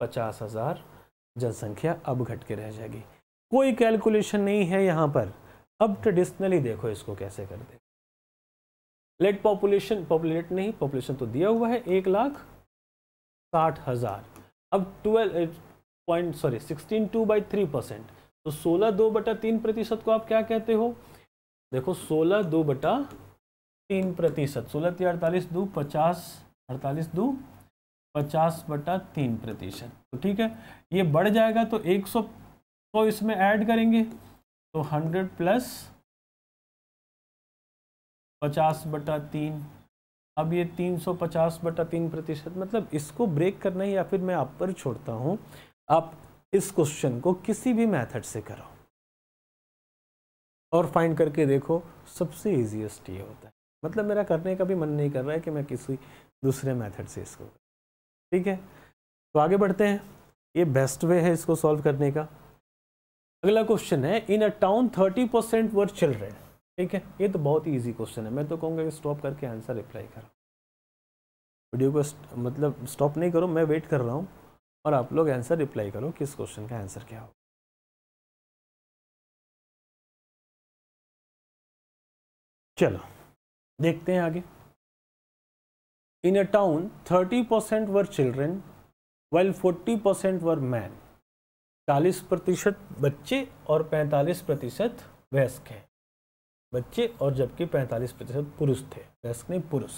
पचास हज़ार जनसंख्या अब घट के रह जाएगी कोई कैलकुलेशन नहीं है यहाँ पर अब ट्रेडिशनली देखो इसको कैसे कर दे लेट पॉपुलेशन पॉपुलेट नहीं पॉपुलेशन तो दिया हुआ है एक लाख साठ हज़ार अब twelve point sorry sixteen two by three percent तो सोलह दो बटा तीन प्रतिशत को आप क्या कहते हो देखो सोलह दो बटा तीन प्रतिशत सोलह तीन अड़तालीस दो पचास अड़तालीस दो पचास बटा तीन प्रतिशत तो ठीक है ये बढ़ जाएगा तो एक सौ तो इसमें ऐड करेंगे तो हंड्रेड प्लस पचास बटा तीन अब ये तीन सौ पचास बटा तीन प्रतिशत मतलब इसको ब्रेक करना या फिर मैं आप पर छोड़ता हूँ आप इस क्वेश्चन को किसी भी मेथड से करो और फाइंड करके देखो सबसे ईजीएस्ट ये होता है मतलब मेरा करने का भी मन नहीं कर रहा है कि मैं किसी दूसरे मेथड से इसको ठीक है तो आगे बढ़ते हैं ये बेस्ट वे है इसको सॉल्व करने का अगला क्वेश्चन है in a town thirty percent were children ठीक है ये तो बहुत ही ईजी क्वेश्चन है मैं तो कहूँगा कि स्टॉप करके आंसर रिप्लाई करो वीडियो को मतलब स्टॉप नहीं करो मैं वेट कर रहा हूँ और आप लोग आंसर रिप्लाई करो कि इस क्वेश्चन का आंसर क्या होगा चलो देखते हैं आगे in a town thirty percent were children well forty percent were men चालीस प्रतिशत बच्चे और पैंतालीस प्रतिशत वयस्क हैं बच्चे और जबकि पैंतालीस प्रतिशत पुरुष थे वयस्क नहीं पुरुष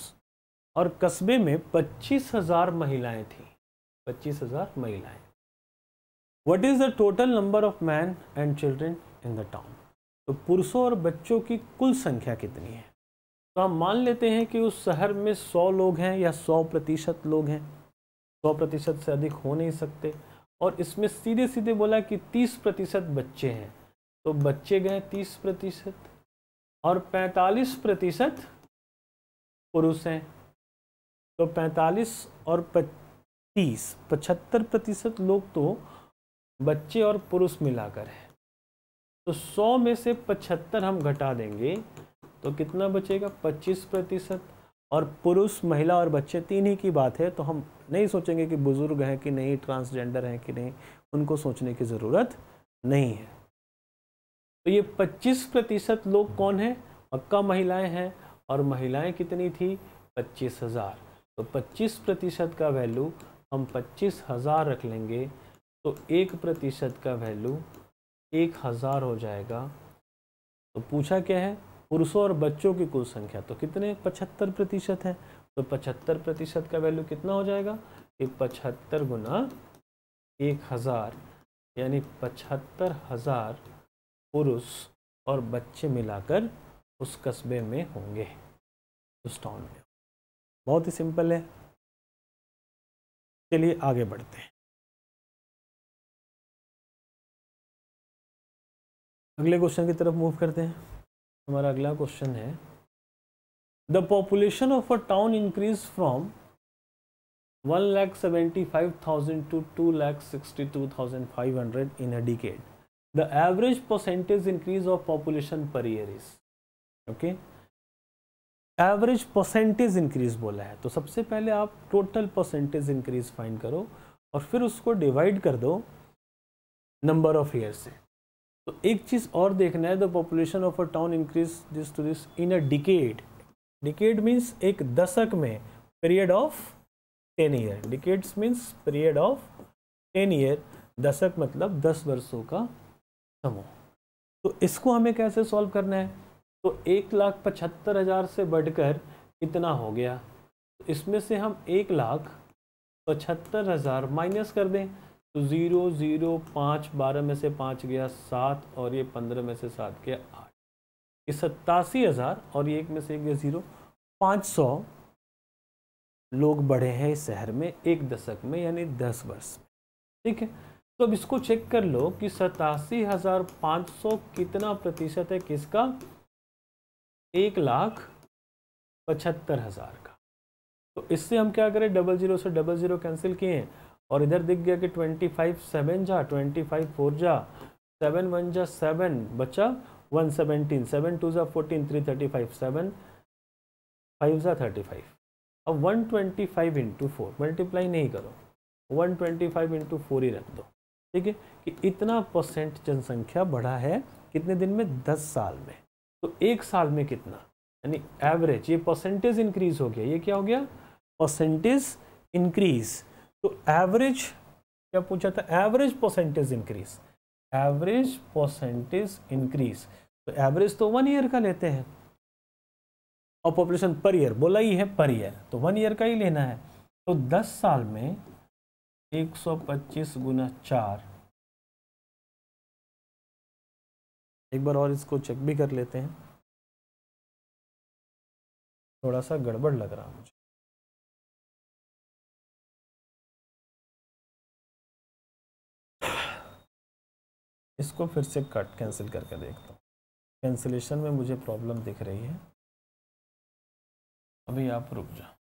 और कस्बे में पच्चीस हजार महिलाएं थीं पच्चीस हजार महिलाएं what is the total number of men and children in the town तो पुरुषों और बच्चों की कुल संख्या कितनी है तो हम मान लेते हैं कि उस शहर में सौ लोग हैं या सौ प्रतिशत लोग हैं सौ प्रतिशत से अधिक हो नहीं सकते और इसमें सीधे सीधे बोला कि तीस प्रतिशत बच्चे हैं तो बच्चे गए तीस प्रतिशत और पैंतालीस प्रतिशत पुरुष हैं तो पैंतालीस और तीस पचहत्तर प्रतिशत लोग तो बच्चे और पुरुष मिलाकर हैं तो 100 में से 75 हम घटा देंगे तो कितना बचेगा 25 प्रतिशत और पुरुष महिला और बच्चे तीन ही की बात है तो हम नहीं सोचेंगे कि बुज़ुर्ग हैं कि नहीं ट्रांसजेंडर हैं कि नहीं उनको सोचने की ज़रूरत नहीं है तो ये 25 प्रतिशत लोग कौन हैं पक्का महिलाएं हैं और महिलाएं कितनी थी पच्चीस हज़ार तो 25 प्रतिशत का वैल्यू हम पच्चीस हज़ार रख लेंगे तो एक प्रतिशत का वैल्यू एक हज़ार हो जाएगा तो पूछा क्या है पुरुषों और बच्चों की कुल संख्या तो कितने पचहत्तर प्रतिशत है तो पचहत्तर प्रतिशत का वैल्यू कितना हो जाएगा कि पचहत्तर गुना एक हज़ार यानी पचहत्तर हज़ार पुरुष और बच्चे मिलाकर उस कस्बे में होंगे उस टाउन में बहुत ही सिंपल है चलिए आगे बढ़ते हैं अगले क्वेश्चन की तरफ मूव करते हैं हमारा अगला क्वेश्चन है the population of a town increase from one lakh seventy five thousand to two lakh sixty two thousand five hundred in a decade the average percentage increase of population per year is okay average percentage increase बोला है तो सबसे पहले आप total percentage increase find करो और फिर उसको डिवाइड कर दो नंबर ऑफ ईयर से तो एक चीज़ और देखना है the population of a town increase this to this in a decade decade means एक दशक में period of ten year decades means period of ten year दशक मतलब दस वर्षों का समूह तो इसको हमें कैसे सॉल्व करना है तो एक लाख पचहत्तर हज़ार से बढ़कर इतना हो गया इसमें से हम एक लाख पचहत्तर हज़ार माइनस कर दें तो ज़ीरो ज़ीरो पाँच बारह में से पाँच गया सात और ये पंद्रह में से सात गया आठ ये सत्तासी हज़ार और ये एक में से एक गया ज़ीरो पाँच सौ लोग बढ़े हैं इस शहर में एक दशक में यानी दस वर्ष में ठीक है तो अब इसको चेक कर लो कि सतासी हज़ार पाँच सौ कितना प्रतिशत है किसका एक लाख पचहत्तर हज़ार का तो इससे हम क्या करें डबल ज़ीरो से डबल ज़ीरो कैंसिल किए हैं और इधर दिख गया कि ट्वेंटी फाइव सेवन जा ट्वेंटी फाइव फोर जा सेवन वन जा सेवन बच्चा वन सेवनटीन सेवन टू ज़ा fourteen three thirty five seven five ज़ा थर्टी फाइव अब one twenty five into four multiply नहीं करो one twenty five into four ही रख दो ठीक है कि इतना परसेंट जनसंख्या बढ़ा है कितने दिन में दस साल में तो एक साल में कितना यानी एवरेज ये परसेंटेज इंक्रीज हो गया ये क्या हो गया परसेंटेज इंक्रीज़ तो एवरेज क्या पूछा था average percentage increase average percentage increase तो एवरेज तो वन ईयर का लेते हैं और पॉपुलेशन पर ईयर बोला ही है पर ईयर तो वन ईयर का ही लेना है तो दस साल में एक सौ पच्चीस गुना चार एक बार और इसको चेक भी कर लेते हैं थोड़ा सा गड़बड़ लग रहा मुझे इसको फिर से कट कैंसिल करके देखता हूँ कैंसिलेशन में मुझे प्रॉब्लम दिख रही है अभी आप रुक जाओ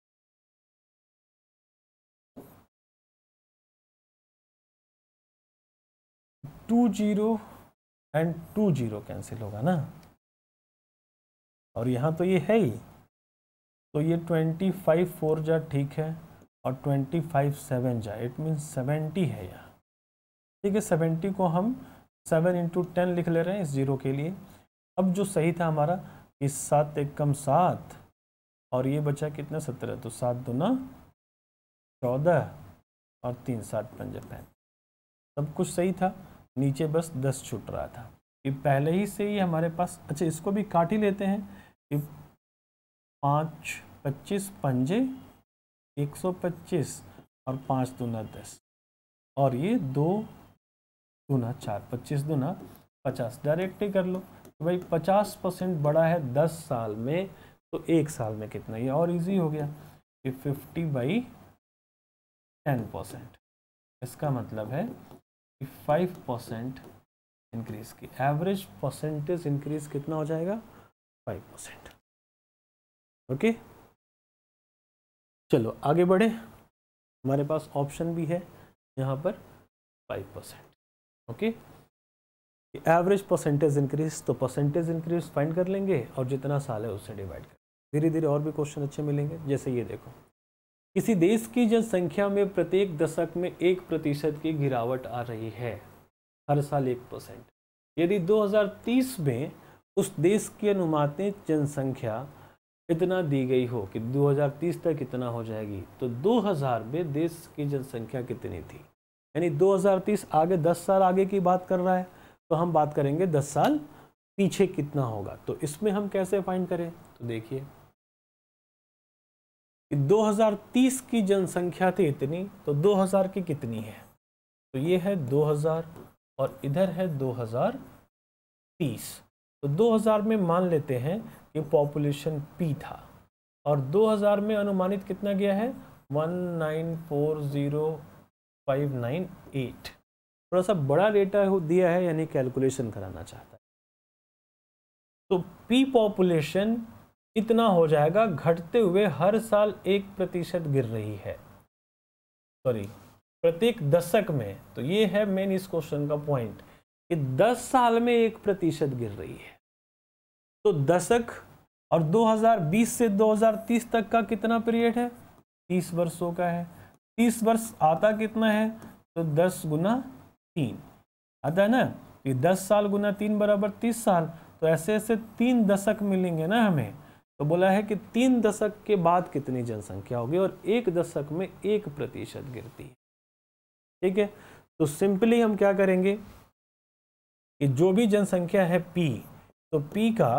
two zero and two zero cancel होगा ना और यहाँ तो ये है ही तो ये ट्वेंटी फाइव फोर जा ठीक है और ट्वेंटी फाइव सेवन जा इट मीन सेवेंटी है यहाँ ठीक है सेवेंटी को हम सेवन इंटू टेन लिख ले रहे हैं इस जीरो के लिए अब जो सही था हमारा कि सात एक कम सात और ये बचा कितना सत्रह तो सात दूना चौदह और तीन सात पंजे पैंतीस सब कुछ सही था नीचे बस दस छूट रहा था ये पहले ही से ही हमारे पास अच्छा इसको भी काट ही लेते हैं कि पाँच पच्चीस पंजे एक सौ पच्चीस और पाँच दूना दस और ये दो दूना चार पच्चीस दूना पचास डायरेक्ट ही कर लो तो भाई पचास परसेंट बड़ा है दस साल में तो एक साल में कितना ये और इजी हो गया कि फिफ्टी बाई टेन परसेंट इसका मतलब है कि फाइव परसेंट इंक्रीज की एवरेज परसेंटेज इंक्रीज कितना हो जाएगा फाइव परसेंट ओके चलो आगे बढ़े हमारे पास ऑप्शन भी है यहाँ पर five percent okay average percentage increase तो परसेंटेज इंक्रीज फाइंड कर लेंगे और जितना साल है उससे डिवाइड कर धीरे धीरे और भी क्वेश्चन अच्छे मिलेंगे जैसे ये देखो किसी देश की जनसंख्या में प्रत्येक दशक में एक प्रतिशत की गिरावट आ रही है हर साल एक परसेंट यदि 2030 में उस देश की अनुमानित जनसंख्या इतना दी गई हो कि 2030 तक कितना हो जाएगी तो 2000 में देश की जनसंख्या कितनी थी यानी 2030 आगे 10 साल आगे की बात कर रहा है तो हम बात करेंगे 10 साल पीछे कितना होगा तो इसमें हम कैसे फाइंड करें तो देखिए कि 2030 की जनसंख्या थी इतनी तो 2000 की कितनी है तो ये है 2000 और इधर है 2030 तो 2000 में मान लेते हैं कि पॉपुलेशन पी था और 2000 में अनुमानित कितना गया है 1940 फाइव नाइन एट थोड़ा सा बड़ा डेटा दिया है यानी कैलकुलेशन कराना चाहता है तो पी पॉपुलेशन इतना हो जाएगा घटते हुए हर साल एक प्रतिशत गिर रही है सॉरी प्रत्येक दशक में तो ये है मेन इस क्वेश्चन का पॉइंट कि 10 साल में एक प्रतिशत गिर रही है तो दशक और 2020 से 2030 तक का कितना पीरियड है 30 वर्षों का है तीस वर्ष आता कितना है तो दस गुना तीन आता है ना ये दस साल गुना तीन बराबर तीस साल तो ऐसे ऐसे तीन दशक मिलेंगे ना हमें तो बोला है कि तीन दशक के बाद कितनी जनसंख्या होगी और एक दशक में एक प्रतिशत गिरती है ठीक है तो सिंपली हम क्या करेंगे कि जो भी जनसंख्या है पी तो पी का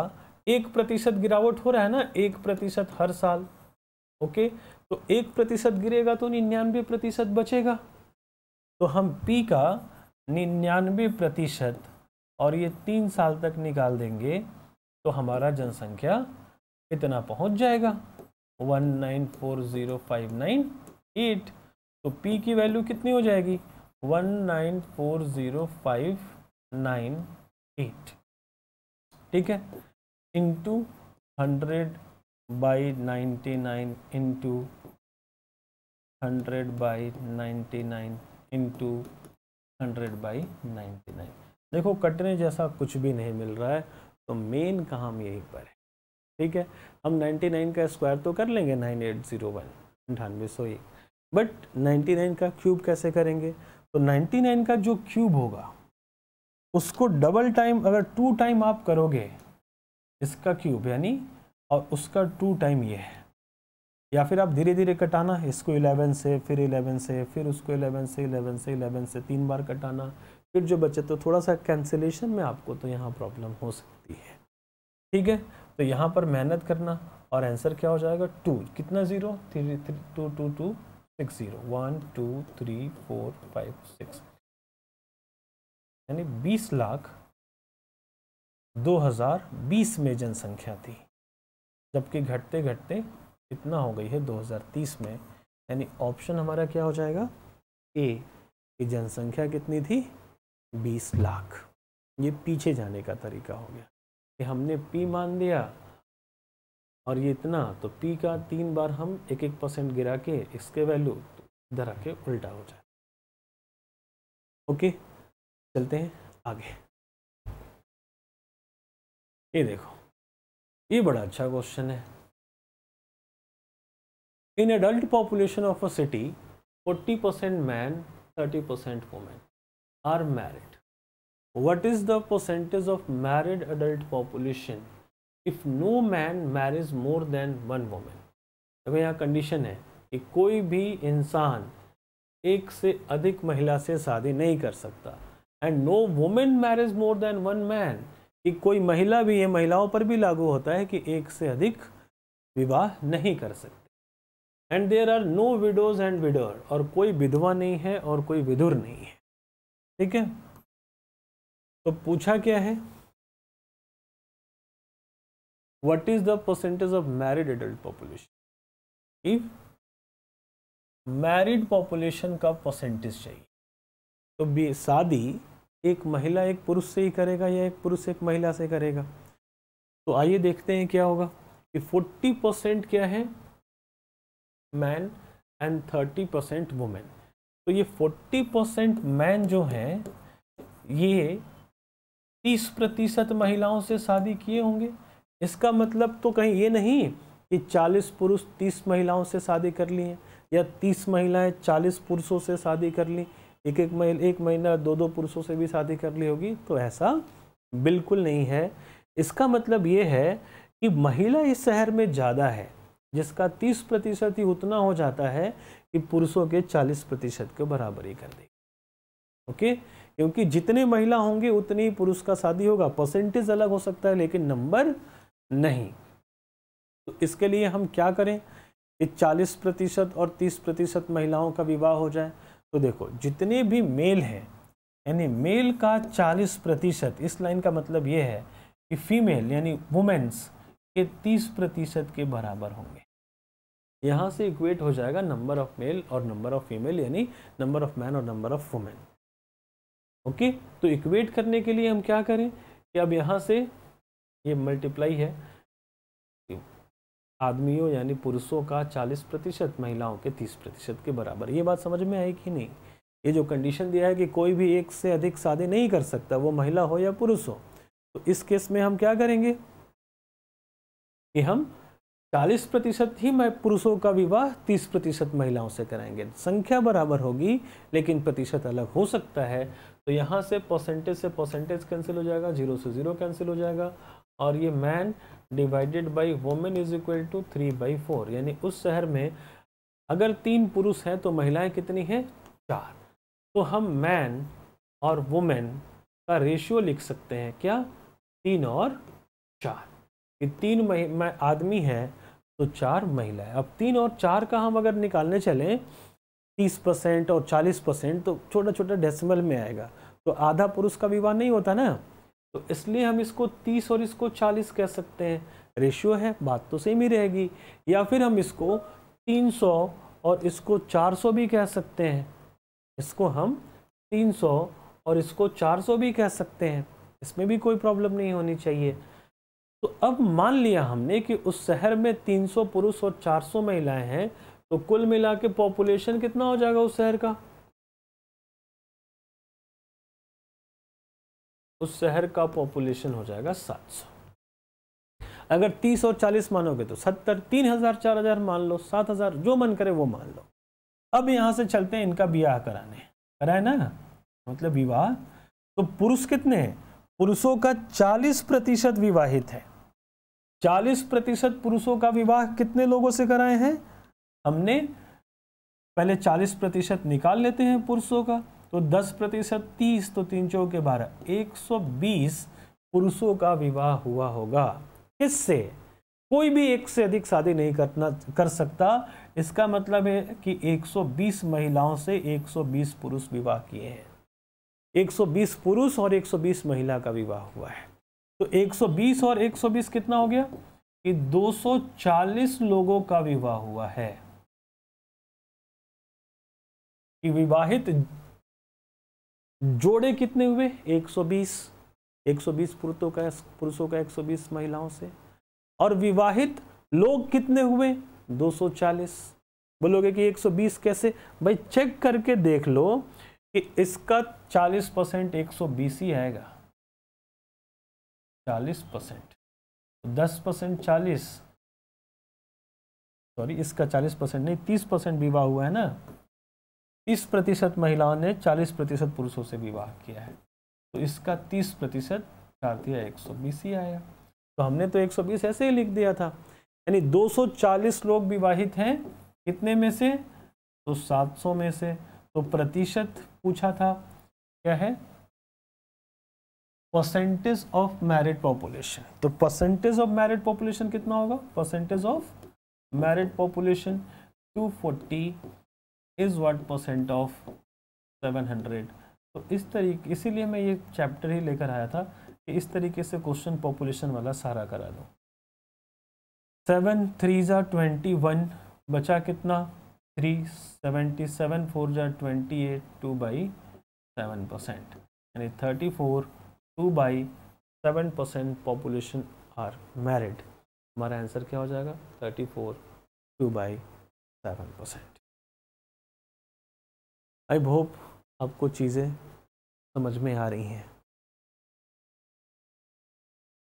एक प्रतिशत गिरावट हो रहा है ना एक प्रतिशत हर साल ओके तो एक प्रतिशत गिरेगा तो निन्यानवे प्रतिशत बचेगा तो हम पी का निन्यानवे प्रतिशत और ये तीन साल तक निकाल देंगे तो हमारा जनसंख्या इतना पहुंच जाएगा one nine four zero five nine eight तो पी की वैल्यू कितनी हो जाएगी one nine four zero five nine eight ठीक है into hundred by ninety nine into hundred by ninety nine into hundred by ninety nine देखो कटने जैसा कुछ भी नहीं मिल रहा है तो मेन काम यहीं पर है ठीक है हम नाइन्टी नाइन का स्क्वायर तो कर लेंगे नाइन एट ज़ीरो वन अंठानवे सौ एक बट नाइन्टी नाइन का क्यूब कैसे करेंगे तो नाइन्टी नाइन का जो क्यूब होगा उसको डबल टाइम अगर टू टाइम आप करोगे इसका क्यूब यानी और उसका टू टाइम ये है या फिर आप धीरे धीरे कटाना इसको इलेवन से फिर इलेवन से फिर उसको इलेवन से इलेवन से इलेवन से तीन बार कटाना फिर जो बचे तो थोड़ा सा कैंसिलेशन में आपको तो यहाँ प्रॉब्लम हो सकती है ठीक है तो यहाँ पर मेहनत करना और आंसर क्या हो जाएगा टू कितना zero three three two two two six zero one two three four five six यानी बीस लाख दो हज़ार बीस में जनसंख्या थी जबकि घटते घटते कितना हो गई है 2030 में यानी ऑप्शन हमारा क्या हो जाएगा ए कि जनसंख्या कितनी थी 20 लाख ये पीछे जाने का तरीका हो गया कि हमने पी मान दिया और ये इतना तो पी का तीन बार हम एक एक परसेंट गिरा के इसके वैल्यू इधर आके उल्टा हो जाए ओके चलते हैं आगे ये देखो ये बड़ा अच्छा क्वेश्चन है In adult population of a city, 40% men, 30% women are married. What is the percentage of married adult population if no man marries more than one woman? हमें यहाँ कंडीशन है कि कोई भी इंसान एक से अधिक महिला से शादी नहीं कर सकता and no women marriage more than one man कि कोई महिला भी ये महिलाओं पर भी लागू होता है कि एक से अधिक विवाह नहीं कर सकती and there are no widows and widower और कोई विधवा नहीं है और कोई विधुर नहीं है ठीक है तो पूछा क्या है what is the percentage of married adult population if married population का परसेंटेज चाहिए तो भी शादी एक महिला एक पुरुष से ही करेगा या एक पुरुष एक महिला से करेगा तो आइए देखते हैं क्या होगा कि 40 परसेंट क्या है man and thirty percent women तो ये फोर्टी परसेंट मैन जो हैं ये तीस प्रतिशत महिलाओं से शादी किए होंगे इसका मतलब तो कहीं ये नहीं कि चालीस पुरुष तीस महिलाओं से शादी कर ली हैं या तीस महिलाएं चालीस पुरुषों से शादी कर ली एक एक महिला एक महीना दो दो पुरुषों से भी शादी कर ली होगी तो ऐसा बिल्कुल नहीं है इसका मतलब ये है कि महिला इस शहर में ज़्यादा है जिसका तीस प्रतिशत ही उतना हो जाता है कि पुरुषों के चालीस प्रतिशत के बराबरी कर देगी ओके क्योंकि जितने महिला होंगे उतने ही पुरुष का शादी होगा परसेंटेज अलग हो सकता है लेकिन नंबर नहीं तो इसके लिए हम क्या करें कि चालीस प्रतिशत और तीस प्रतिशत महिलाओं का विवाह हो जाए तो देखो जितने भी मेल हैं यानी मेल का चालीस प्रतिशत इस लाइन का मतलब ये है कि फीमेल यानी वुमेन्स के 30 प्रतिशत के बराबर होंगे यहाँ से इक्वेट हो जाएगा नंबर ऑफ मेल और नंबर ऑफ फीमेल यानी नंबर ऑफ मैन और नंबर ऑफ वुमेन ओके तो इक्वेट करने के लिए हम क्या करें कि अब यहाँ से ये मल्टीप्लाई है आदमियों यानी पुरुषों का 40 प्रतिशत महिलाओं के 30 प्रतिशत के बराबर ये बात समझ में आई कि नहीं ये जो कंडीशन दिया है कि कोई भी एक से अधिक शादी नहीं कर सकता वो महिला हो या पुरुष हो तो इस केस में हम क्या करेंगे कि हम 40 प्रतिशत ही मैं पुरुषों का विवाह 30 प्रतिशत महिलाओं से कराएंगे संख्या बराबर होगी लेकिन प्रतिशत अलग हो सकता है तो यहाँ से परसेंटेज से परसेंटेज कैंसिल हो जाएगा जीरो से ज़ीरो कैंसिल हो जाएगा और ये man divided by women is equal to three by four यानी उस शहर में अगर तीन पुरुष हैं तो महिलाएं कितनी हैं चार तो हम मैन और वुमेन का रेशियो लिख सकते हैं क्या तीन और चार कि तीन मह, आदमी है तो चार महिला है अब तीन और चार का हम अगर निकालने चलें तीस परसेंट और चालीस परसेंट तो छोटा छोटा डेसिमल में आएगा तो आधा पुरुष का विवाह नहीं होता ना तो इसलिए हम इसको तीस और इसको चालीस कह सकते हैं रेशियो है बात तो सेम ही रहेगी या फिर हम इसको तीन सौ और इसको चार सौ भी कह सकते हैं इसको हम तीन सौ और इसको चार सौ भी कह सकते हैं इसमें भी कोई प्रॉब्लम नहीं होनी चाहिए तो अब मान लिया हमने कि उस शहर में 300 पुरुष और 400 महिलाएं हैं तो कुल मिला के पॉपुलेशन कितना हो जाएगा उस शहर का उस शहर का पॉपुलेशन हो जाएगा 700 अगर 30 और 40 मानोगे तो 70 3000 4000 मान लो 7000 जो मन करे वो मान लो अब यहां से चलते हैं इनका ब्याह कराने कराए ना मतलब विवाह तो पुरुष कितने हैं पुरुषों का 40 प्रतिशत विवाहित है चालीस प्रतिशत पुरुषों का विवाह कितने लोगों से कराए हैं हमने पहले चालीस प्रतिशत निकाल लेते हैं पुरुषों का तो दस प्रतिशत तीस तो तीन चौ के बारह बीस पुरुषों का विवाह हुआ होगा किससे कोई भी एक से अधिक शादी नहीं करना कर सकता इसका मतलब है कि 120 महिलाओं से 120 पुरुष विवाह किए हैं 120 पुरुष और 120 महिला का विवाह हुआ है तो 120 और 120 कितना हो गया कि 240 लोगों का विवाह हुआ है कि विवाहित जोड़े कितने हुए 120 120 पुरुषों का पुरुषों का 120 महिलाओं से और विवाहित लोग कितने हुए 240 बोलोगे कि 120 कैसे भाई चेक करके देख लो कि इसका 40 परसेंट एक ही आएगा चालीस परसेंट तो दस परसेंट चालीस सॉरी इसका चालीस परसेंट नहीं तीस परसेंट विवाह हुआ है ना तीस प्रतिशत महिलाओं ने चालीस प्रतिशत पुरुषों से विवाह किया है तो इसका तीस प्रतिशत भारतीय एक सौ बीस ही आया तो हमने तो एक सौ बीस ऐसे ही लिख दिया था यानी दो सौ चालीस लोग विवाहित हैं कितने में से तो सात सौ में से तो प्रतिशत पूछा था क्या है परसेंटेज ऑफ मैरिड पॉपुलेशन तो परसेंटेज ऑफ मैरिड पॉपुलेशन कितना होगा percentage of married population 240 is what percent of 700 तो इस तरीके इसीलिए मैं ये चैप्टर ही लेकर आया था कि इस तरीके से क्वेश्चन पॉपुलेशन वाला सारा करा दो सेवन थ्री ज़ा ट्वेंटी वन बचा कितना थ्री सेवेंटी सेवन फोर ज़ा twenty eight two by seven percent यानी thirty four two by seven percent population are married हमारा आंसर क्या हो जाएगा thirty four two by seven percent I hope आपको चीज़ें समझ में आ रही हैं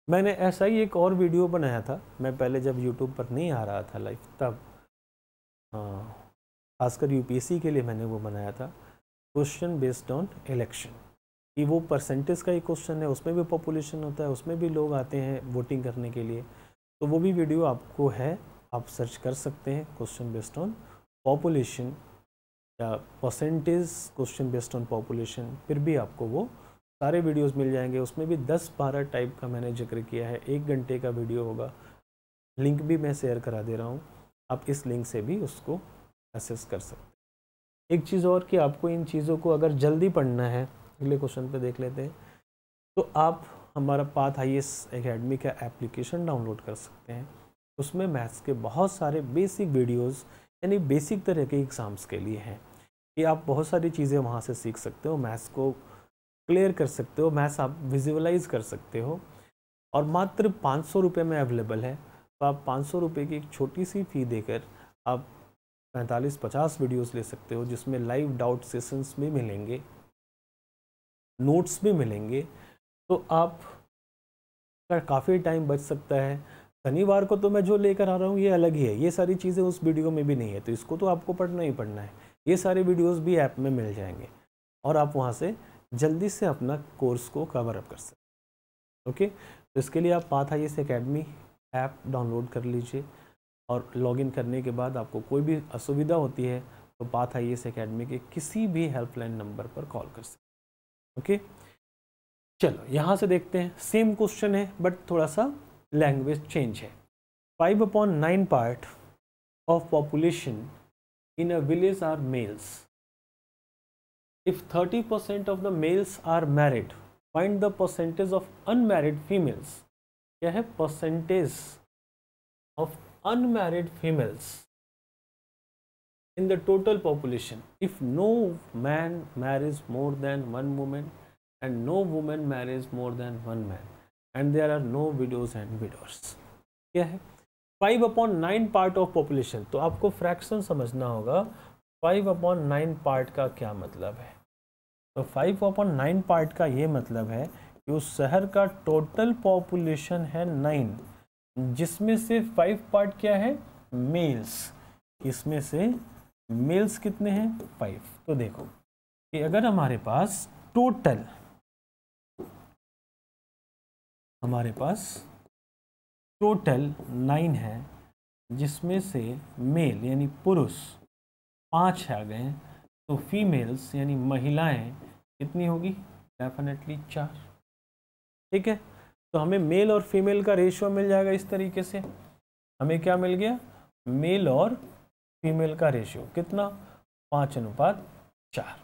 मैंने ऐसा ही एक और वीडियो बनाया था मैं पहले जब यूट्यूब पर नहीं आ रहा था लाइफ तब खासकर यूपीएससी के लिए मैंने वो बनाया था क्वेश्चन बेस्ड ऑन इलेक्शन कि वो परसेंटेज का ही क्वेश्चन है उसमें भी पॉपुलेशन होता है उसमें भी लोग आते हैं वोटिंग करने के लिए तो वो भी वीडियो आपको है आप सर्च कर सकते हैं क्वेश्चन बेस्ड ऑन पॉपुलेशन या percentage question based on population फिर भी आपको वो सारे वीडियोस मिल जाएंगे उसमें भी 10-12 टाइप का मैंने जिक्र किया है एक घंटे का वीडियो होगा लिंक भी मैं शेयर करा दे रहा हूँ आप इस लिंक से भी उसको एसेस कर सकते हैं एक चीज़ और कि आपको इन चीज़ों को अगर जल्दी पढ़ना है अगले क्वेश्चन पे देख लेते हैं तो आप हमारा पाथ आई एस अकेडमी का एप्लीकेशन डाउनलोड कर सकते हैं उसमें मैथ्स के बहुत सारे बेसिक वीडियोस यानी बेसिक तरह के एग्ज़ाम्स के लिए हैं कि आप बहुत सारी चीज़ें वहाँ से सीख सकते हो मैथ्स को क्लियर कर सकते हो मैथ्स आप विजुअलाइज कर सकते हो और मात्र पाँच सौ रुपये में अवेलेबल है तो आप पाँच सौ रुपये की एक छोटी सी फ़ी देकर आप पैंतालीस पचास वीडियोस ले सकते हो जिसमें लाइव डाउट सेशंस भी मिलेंगे नोट्स भी मिलेंगे तो आप का काफ़ी टाइम बच सकता है शनिवार को तो मैं जो लेकर आ रहा हूँ ये अलग ही है ये सारी चीज़ें उस वीडियो में भी नहीं है तो इसको तो आपको पढ़ना ही पढ़ना है ये सारे वीडियोस भी ऐप में मिल जाएंगे और आप वहाँ से जल्दी से अपना कोर्स को कवर अप कर सकते ओके तो इसके लिए आप Path I S Academy app download कर लीजिए और लॉगिन करने के बाद आपको कोई भी असुविधा होती है तो पाथ आई एस अकेडमी के किसी भी हेल्पलाइन नंबर पर कॉल कर सकते ओके चलो यहाँ से देखते हैं सेम क्वेश्चन है बट थोड़ा सा लैंग्वेज चेंज है five upon nine part of population in a village are males if thirty percent of the males are married find the percentage of unmarried females क्या है percentage of unmarried females in the total population if no man marries more than one woman and no woman marries more than one man and there are no widows and widows क्या है five upon nine part of population तो आपको fraction समझना होगा five upon nine part का क्या मतलब है तो फाइव अपॉन नाइन पार्ट का ये मतलब है कि उस शहर का टोटल पॉपुलेशन है नाइन जिसमें से फाइव पार्ट क्या है मेल्स इसमें से मेल्स कितने हैं फाइव तो देखो कि अगर हमारे पास टोटल हमारे पास टोटल नाइन है जिसमें से मेल यानी पुरुष पाँच आ गए तो फीमेल्स यानी महिलाएं कितनी होगी डेफिनेटली चार ठीक है तो हमें मेल और फीमेल का रेशियो मिल जाएगा इस तरीके से हमें क्या मिल गया मेल और फीमेल का रेशियो कितना पाँच अनुपात चार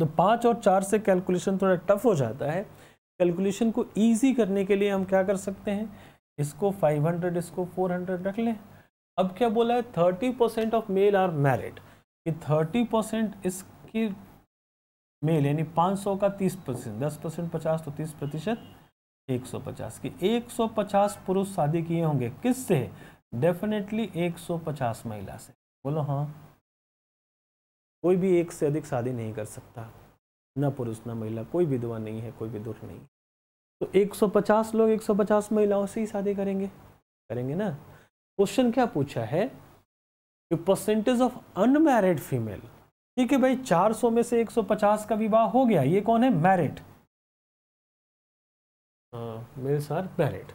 तो पाँच और चार से कैलकुलेशन थोड़ा टफ हो जाता है कैलकुलेशन को ईजी करने के लिए हम क्या कर सकते हैं इसको 500 इसको 400 रख लें अब क्या बोला है 30 percent of male are married कि 30 परसेंट इसकी मेल यानी 500 का 30 परसेंट दस परसेंट पचास तो 30 प्रतिशत एक सौ 150 पुरुष शादी किए होंगे किससे डेफिनेटली 150 महिला से बोलो हाँ कोई भी एक से अधिक शादी नहीं कर सकता ना पुरुष ना महिला कोई विधवा नहीं है कोई विदुर नहीं तो 150 लोग 150 महिलाओं से ही शादी करेंगे करेंगे ना क्वेश्चन क्या पूछा है कि परसेंटेज ऑफ अनमैरिड फीमेल ठीक है भाई 400 में से 150 का विवाह हो गया ये कौन है मैरिड हाँ, मेरे साथ मैरिड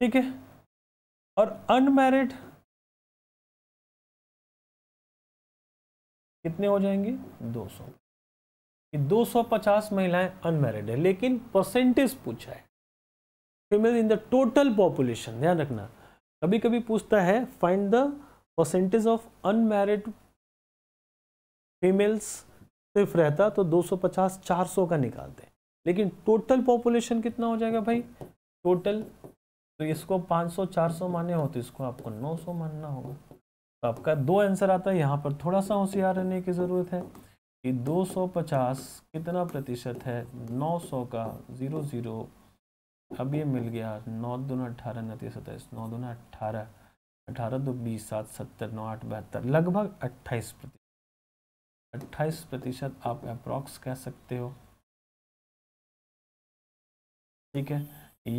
ठीक है और अनमैरिड कितने हो जाएंगे 200 ये 250 महिलाएं अनमैरिड है लेकिन परसेंटेज पूछा है female in the total population ध्यान रखना कभी कभी पूछता है find the percentage of unmarried females सिर्फ रहता तो 250 400 का निकालते हैं लेकिन टोटल पॉपुलेशन कितना हो जाएगा भाई टोटल तो इसको 500 400 माने हो तो इसको आपको 900 मानना होगा तो आपका दो आंसर आता है यहाँ पर थोड़ा सा होशियार रहने की ज़रूरत है कि 250 कितना प्रतिशत है 900 का ज़ीरो ज़ीरो अब ये मिल गया नौ दूना अठारह नतीस सत्ताईस नौ दूना अठारह अठारह दो बीस सात सत्तर नौ आठ बहत्तर लगभग अट्ठाईस प्रतिशत अट्ठाईस प्रतिशत आप अप्रॉक्स कह सकते हो ठीक है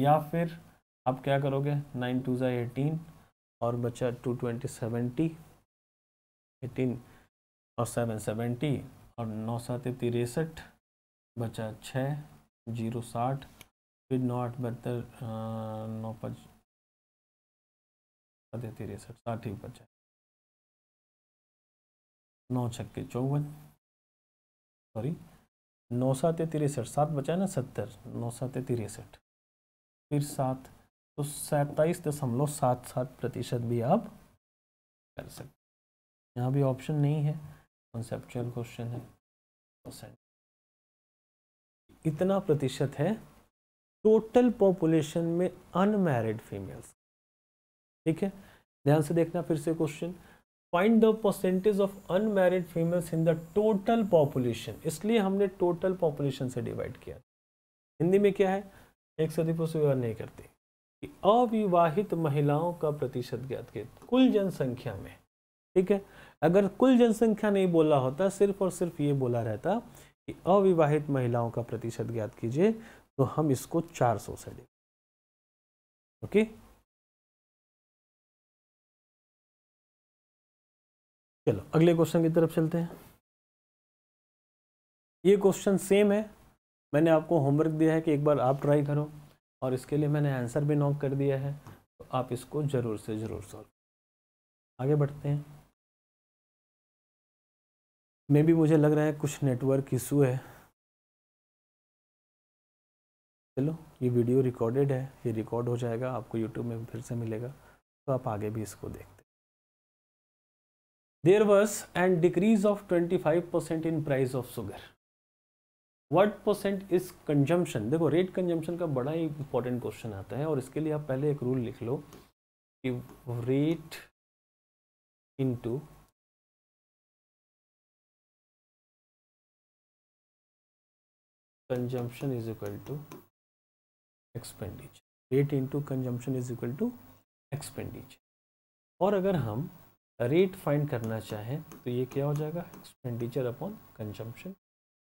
या फिर आप क्या करोगे नाइन टू ज़ा एटीन और बचा टू ट्वेंटी सेवेंटी एटीन और सेवन सेवेंटी और नौ सात तिरसठ बचा छः जीरो साठ फिर नौ आठ बहत्तर नौ पच सात तिरसठ साठ ही बचा नौ छक्के चौवन सॉरी नौ सात तिरसठ सात बचा है ना सत्तर नौ सात तिरसठ फिर सात तो सैताईस दशमलव सात सात प्रतिशत भी आप कर सकते यहाँ भी ऑप्शन नहीं है कॉन्सेप्चुअल क्वेश्चन है परसेंट इतना प्रतिशत है टोटल पॉपुलेशन में अनमैरिड फीमेल्स ठीक है ध्यान से देखना फिर से question find the percentage of unmarried females in the total population इसलिए हमने टोटल पॉपुलेशन से डिवाइड किया हिंदी में क्या है एक सदी को व्यवहार नहीं करती अविवाहित महिलाओं का प्रतिशत ज्ञात किया कुल जनसंख्या में ठीक है अगर कुल जनसंख्या नहीं बोला होता सिर्फ और सिर्फ ये बोला रहता कि अविवाहित महिलाओं का प्रतिशत ज्ञात कीजिए तो हम इसको 400 से दें ओके चलो अगले क्वेश्चन की तरफ चलते हैं ये क्वेश्चन सेम है मैंने आपको होमवर्क दिया है कि एक बार आप ट्राई करो और इसके लिए मैंने आंसर भी नॉक कर दिया है तो आप इसको ज़रूर से ज़रूर सॉल्व आगे बढ़ते हैं मे भी मुझे लग रहा है कुछ नेटवर्क इशू है चलो ये वीडियो रिकॉर्डेड है ये रिकॉर्ड हो जाएगा आपको यूट्यूब में फिर से मिलेगा तो आप आगे भी इसको देखते there was and decrease of twenty five percent in price of sugar what percent is consumption देखो रेट कंजम्पशन का बड़ा ही इंपॉर्टेंट क्वेश्चन आता है और इसके लिए आप पहले एक रूल लिख लो कि rate into consumption is equal to expenditure rate into consumption is equal to expenditure और अगर हम रेट फाइंड करना चाहें तो ये क्या हो जाएगा एक्सपेंडिचर अपॉन कंजम्पशन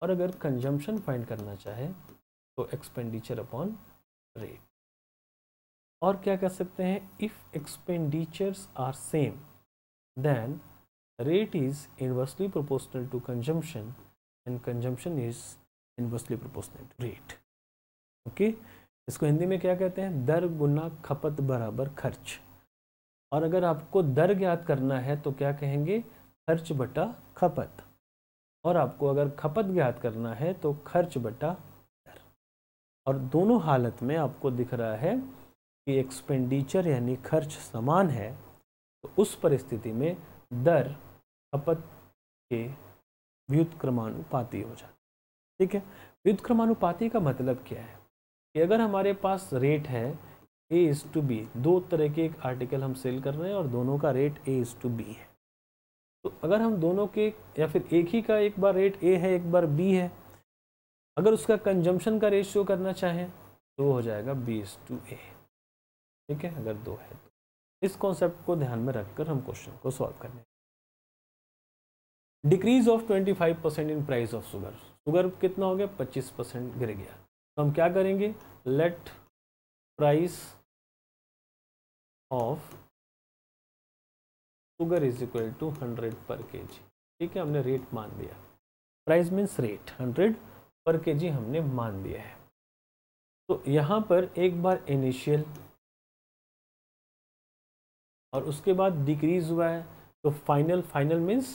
और अगर कंजम्पशन फाइंड करना चाहे तो एक्सपेंडिचर अपॉन रेट और क्या कर सकते हैं if expenditures are same then rate is inversely proportional to consumption and consumption is inversely proportional to rate okay इसको हिंदी में क्या कहते हैं दर गुना खपत बराबर खर्च और अगर आपको दर ज्ञात करना है तो क्या कहेंगे खर्च बटा खपत और आपको अगर खपत ज्ञात करना है तो खर्च बटा दर और दोनों हालत में आपको दिख रहा है कि एक्सपेंडिचर यानी खर्च समान है तो उस परिस्थिति में दर खपत के व्युत्क्रमानुपाती हो जाती ठीक है व्युत्क्रमानुपाती का मतलब क्या है कि अगर हमारे पास रेट है ए इज़ टू बी दो तरह के एक आर्टिकल हम सेल कर रहे हैं और दोनों का rate A is to B है तो अगर हम दोनों के या फिर एक ही का एक बार रेट ए है एक बार बी है अगर उसका कंजम्पशन का रेशियो करना चाहें तो वो हो जाएगा बीस टू ए ठीक है अगर दो है तो इस कॉन्सेप्ट को ध्यान में रखकर हम क्वेश्चन को सॉल्व करने decrease of twenty five percent in price of sugar sugar कितना हो गया पच्चीस परसेंट गिर गया तो हम क्या करेंगे let price of sugar is equal to hundred per K जी ठीक है हमने रेट मान दिया price means rate hundred per K जी हमने मान दिया है तो यहाँ पर एक बार इनिशियल और उसके बाद डिक्रीज हुआ है तो फाइनल फाइनल मीन्स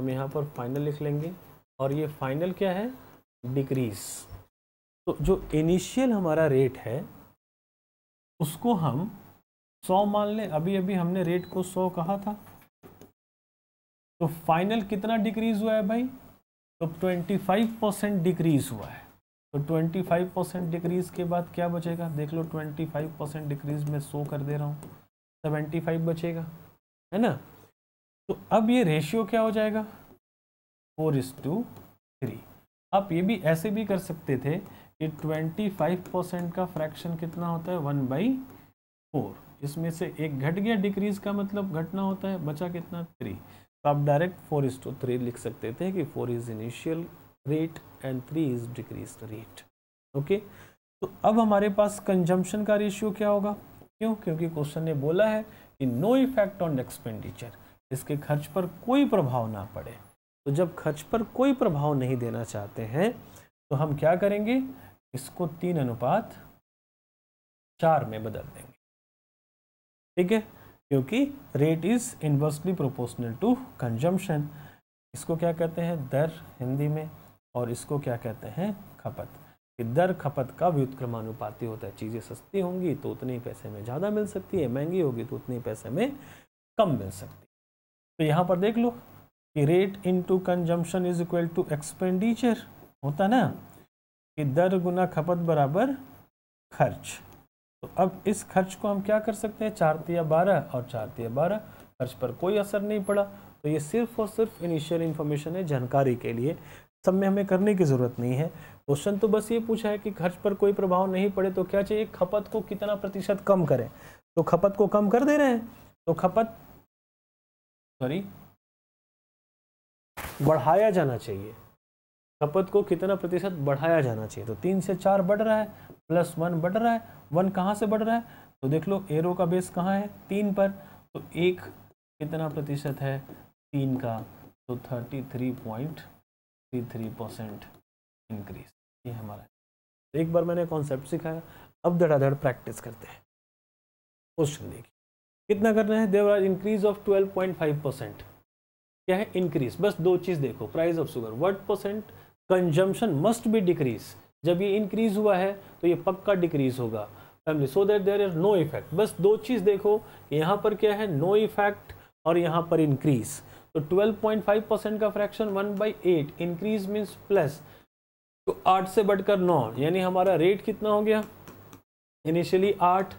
हम यहाँ पर फाइनल लिख लेंगे और ये फाइनल क्या है डिक्रीज तो जो इनिशियल हमारा रेट है उसको हम सौ मान लें अभी अभी हमने रेट को सौ कहा था तो फाइनल कितना डिक्रीज हुआ है भाई तो 25 परसेंट डिक्रीज हुआ है तो 25 परसेंट डिक्रीज के बाद क्या बचेगा देख लो 25 परसेंट डिक्रीज में सो कर दे रहा हूँ 75 बचेगा है ना तो अब ये रेशियो क्या हो जाएगा फोर इज टू थ्री आप ये भी ऐसे भी कर सकते थे कि 25 परसेंट का फ्रैक्शन कितना होता है वन बाई फोर इसमें से एक घट गया डिक्रीज का मतलब घटना होता है बचा कितना थ्री तो आप direct four is two three लिख सकते थे कि four is initial rate and three is decrease rate okay तो अब हमारे पास कंजम्पशन का रेशियो क्या होगा क्यों क्योंकि क्वेश्चन ने बोला है कि नो इफेक्ट ऑन एक्सपेंडिचर इसके खर्च पर कोई प्रभाव ना पड़े तो जब खर्च पर कोई प्रभाव नहीं देना चाहते हैं तो हम क्या करेंगे इसको तीन अनुपात चार में बदल देंगे ठीक है क्योंकि rate is inversely proportional to consumption इसको क्या कहते हैं दर हिंदी में और इसको क्या कहते हैं खपत कि दर खपत का व्युत्क्रमानुपाती होता है चीज़ें सस्ती होंगी तो उतने पैसे में ज़्यादा मिल सकती है महंगी होगी तो उतने पैसे में कम मिल सकती है तो यहाँ पर देख लो कि rate into consumption is equal to expenditure होता ना कि दर गुना खपत बराबर खर्च तो अब इस खर्च को हम क्या कर सकते हैं चार तिया बारह और चार तिया बारह खर्च पर कोई असर नहीं पड़ा तो ये सिर्फ और सिर्फ इनिशियल इन्फॉर्मेशन है जानकारी के लिए सब में हमें करने की ज़रूरत नहीं है क्वेश्चन तो बस ये पूछा है कि खर्च पर कोई प्रभाव नहीं पड़े तो क्या चाहिए खपत को कितना प्रतिशत कम करें तो खपत को कम कर दे रहे हैं तो खपत सॉरी बढ़ाया जाना चाहिए खपत को कितना प्रतिशत बढ़ाया जाना चाहिए तो तीन से चार बढ़ रहा है प्लस वन बढ़ रहा है वन कहाँ से बढ़ रहा है तो देख लो एरो का बेस कहाँ है तीन पर तो एक कितना प्रतिशत है तीन का तो thirty three point three three percent increase ये हमारा तो एक बार मैंने कॉन्सेप्ट सिखाया अब धड़ाधड़ प्रैक्टिस करते हैं क्वेश्चन देखिए कितना करना है देवराज increase of twelve point five percent क्या है इंक्रीज बस दो चीज़ देखो price of sugar what percent consumption must be decrease जब ये इंक्रीज़ हुआ है तो ये पक्का डिक्रीज़ होगा family so that there is no effect बस दो चीज़ देखो कि यहाँ पर क्या है नो no इफेक्ट और यहाँ पर इंक्रीज़ तो 12.5 परसेंट का fraction one by eight increase means plus तो आठ से बढ़कर नौ यानी हमारा रेट कितना हो गया इनिशियली आठ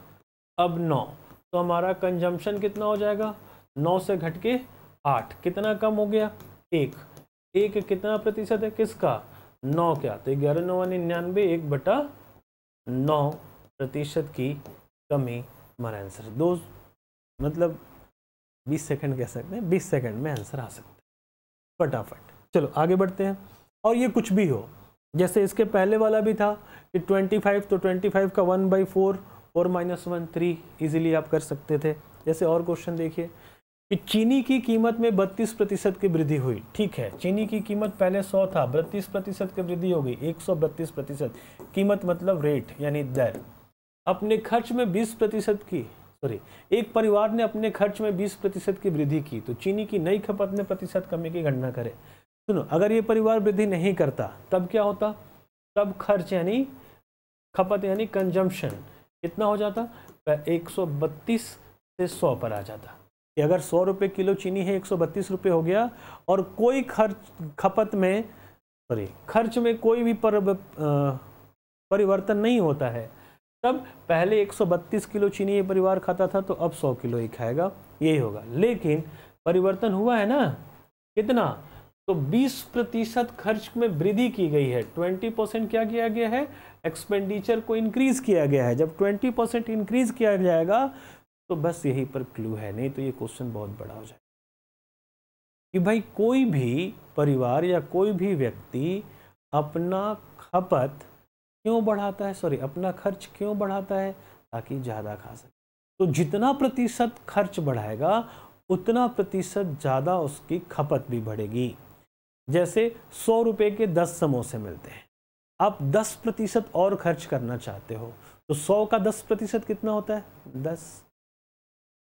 अब नौ तो हमारा कंजम्पशन कितना हो जाएगा नौ से घट के आठ कितना कम हो गया एक एक कितना प्रतिशत है किसका नौ के आते ग्यारह नौ निन्यानवे एक बटा नौ प्रतिशत की कमी हमारा आंसर दो मतलब बीस सेकंड कह सकते हैं बीस सेकंड में आंसर आ सकता है फटाफट चलो आगे बढ़ते हैं और ये कुछ भी हो जैसे इसके पहले वाला भी था कि 25 तो 25 का 1 बाई फोर और माइनस वन थ्री ईजिली आप कर सकते थे जैसे और क्वेश्चन देखिए कि चीनी की कीमत में 32 प्रतिशत की वृद्धि हुई ठीक है चीनी की कीमत पहले 100 था 32 प्रतिशत की वृद्धि हो गई एक प्रतिशत कीमत मतलब रेट यानी दर अपने खर्च में 20 प्रतिशत की सॉरी एक परिवार ने अपने खर्च में 20 प्रतिशत की वृद्धि की तो चीनी की नई खपत में प्रतिशत कमी की गणना करें सुनो अगर ये परिवार वृद्धि नहीं करता तब क्या होता तब खर्च यानी खपत यानी कंजम्पशन कितना हो जाता एक से सौ पर आ जाता कि अगर सौ रुपये किलो चीनी है एक सौ बत्तीस रुपये हो गया और कोई खर्च खपत में सॉरी खर्च में कोई भी पर, परिवर्तन नहीं होता है तब पहले 132 किलो चीनी ये परिवार खाता था तो अब 100 किलो ही खाएगा यही होगा लेकिन परिवर्तन हुआ है ना कितना तो 20 प्रतिशत खर्च में वृद्धि की गई है 20 परसेंट क्या किया गया है एक्सपेंडिचर को इंक्रीज किया गया है जब 20 परसेंट इंक्रीज किया जाएगा तो बस यही पर क्लू है नहीं तो ये क्वेश्चन बहुत बड़ा हो जाए कि भाई कोई भी परिवार या कोई भी व्यक्ति अपना खपत क्यों बढ़ाता है सॉरी अपना खर्च क्यों बढ़ाता है ताकि ज़्यादा खा सके तो जितना प्रतिशत खर्च बढ़ाएगा उतना प्रतिशत ज़्यादा उसकी खपत भी बढ़ेगी जैसे सौ रुपये के दस समोसे मिलते हैं आप दस प्रतिशत और खर्च करना चाहते हो तो सौ का दस प्रतिशत कितना होता है दस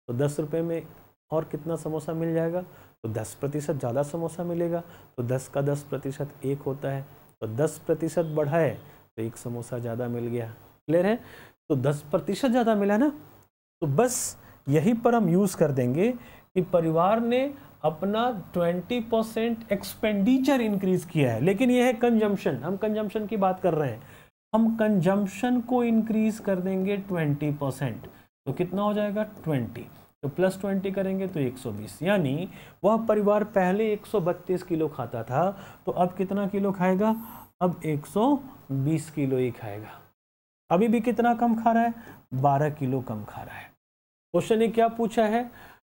तो दस रुपये में और कितना समोसा मिल जाएगा तो दस प्रतिशत ज़्यादा समोसा मिलेगा तो दस का दस प्रतिशत एक होता है तो दस प्रतिशत बढ़ाए तो एक समोसा ज़्यादा मिल गया क्लियर है तो दस प्रतिशत ज़्यादा मिला ना तो बस यही पर हम यूज़ कर देंगे कि परिवार ने अपना 20 परसेंट एक्सपेंडिचर इंक्रीज किया है लेकिन यह है कंजम्पशन हम कंजम्पशन की बात कर रहे हैं हम कंजम्पशन को इंक्रीज कर देंगे 20 परसेंट तो कितना हो जाएगा ट्वेंटी तो प्लस ट्वेंटी करेंगे तो 120 यानी वह परिवार पहले 132 किलो खाता था तो अब कितना किलो खाएगा अब 120 किलो ही खाएगा अभी भी कितना कम खा रहा है 12 किलो कम खा रहा है क्वेश्चन ने क्या पूछा है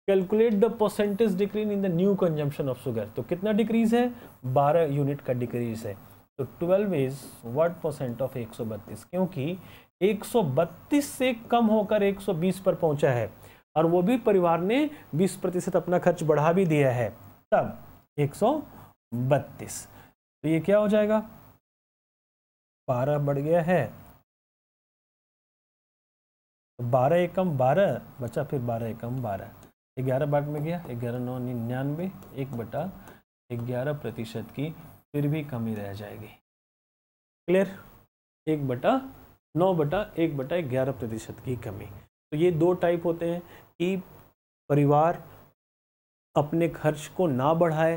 calculate the percentage decrease in the new consumption of sugar तो कितना डिक्रीज है 12 यूनिट का डिक्रीज है तो 12 इज वट परसेंट ऑफ 132 क्योंकि 132 से कम होकर 120 पर पहुंचा है और वो भी परिवार ने 20 प्रतिशत अपना खर्च बढ़ा भी दिया है तब 132 तो ये क्या हो जाएगा 12 बढ़ गया है बारह एकम बारह बचा फिर बारह एकम बारह ग्यारह भाग में गया ग्यारह नौ निन्यानवे एक बटा ग्यारह प्रतिशत की फिर भी कमी रह जाएगी क्लियर एक बटा नौ बटा एक बटा ग्यारह प्रतिशत की कमी तो ये दो टाइप होते हैं कि परिवार अपने खर्च को ना बढ़ाए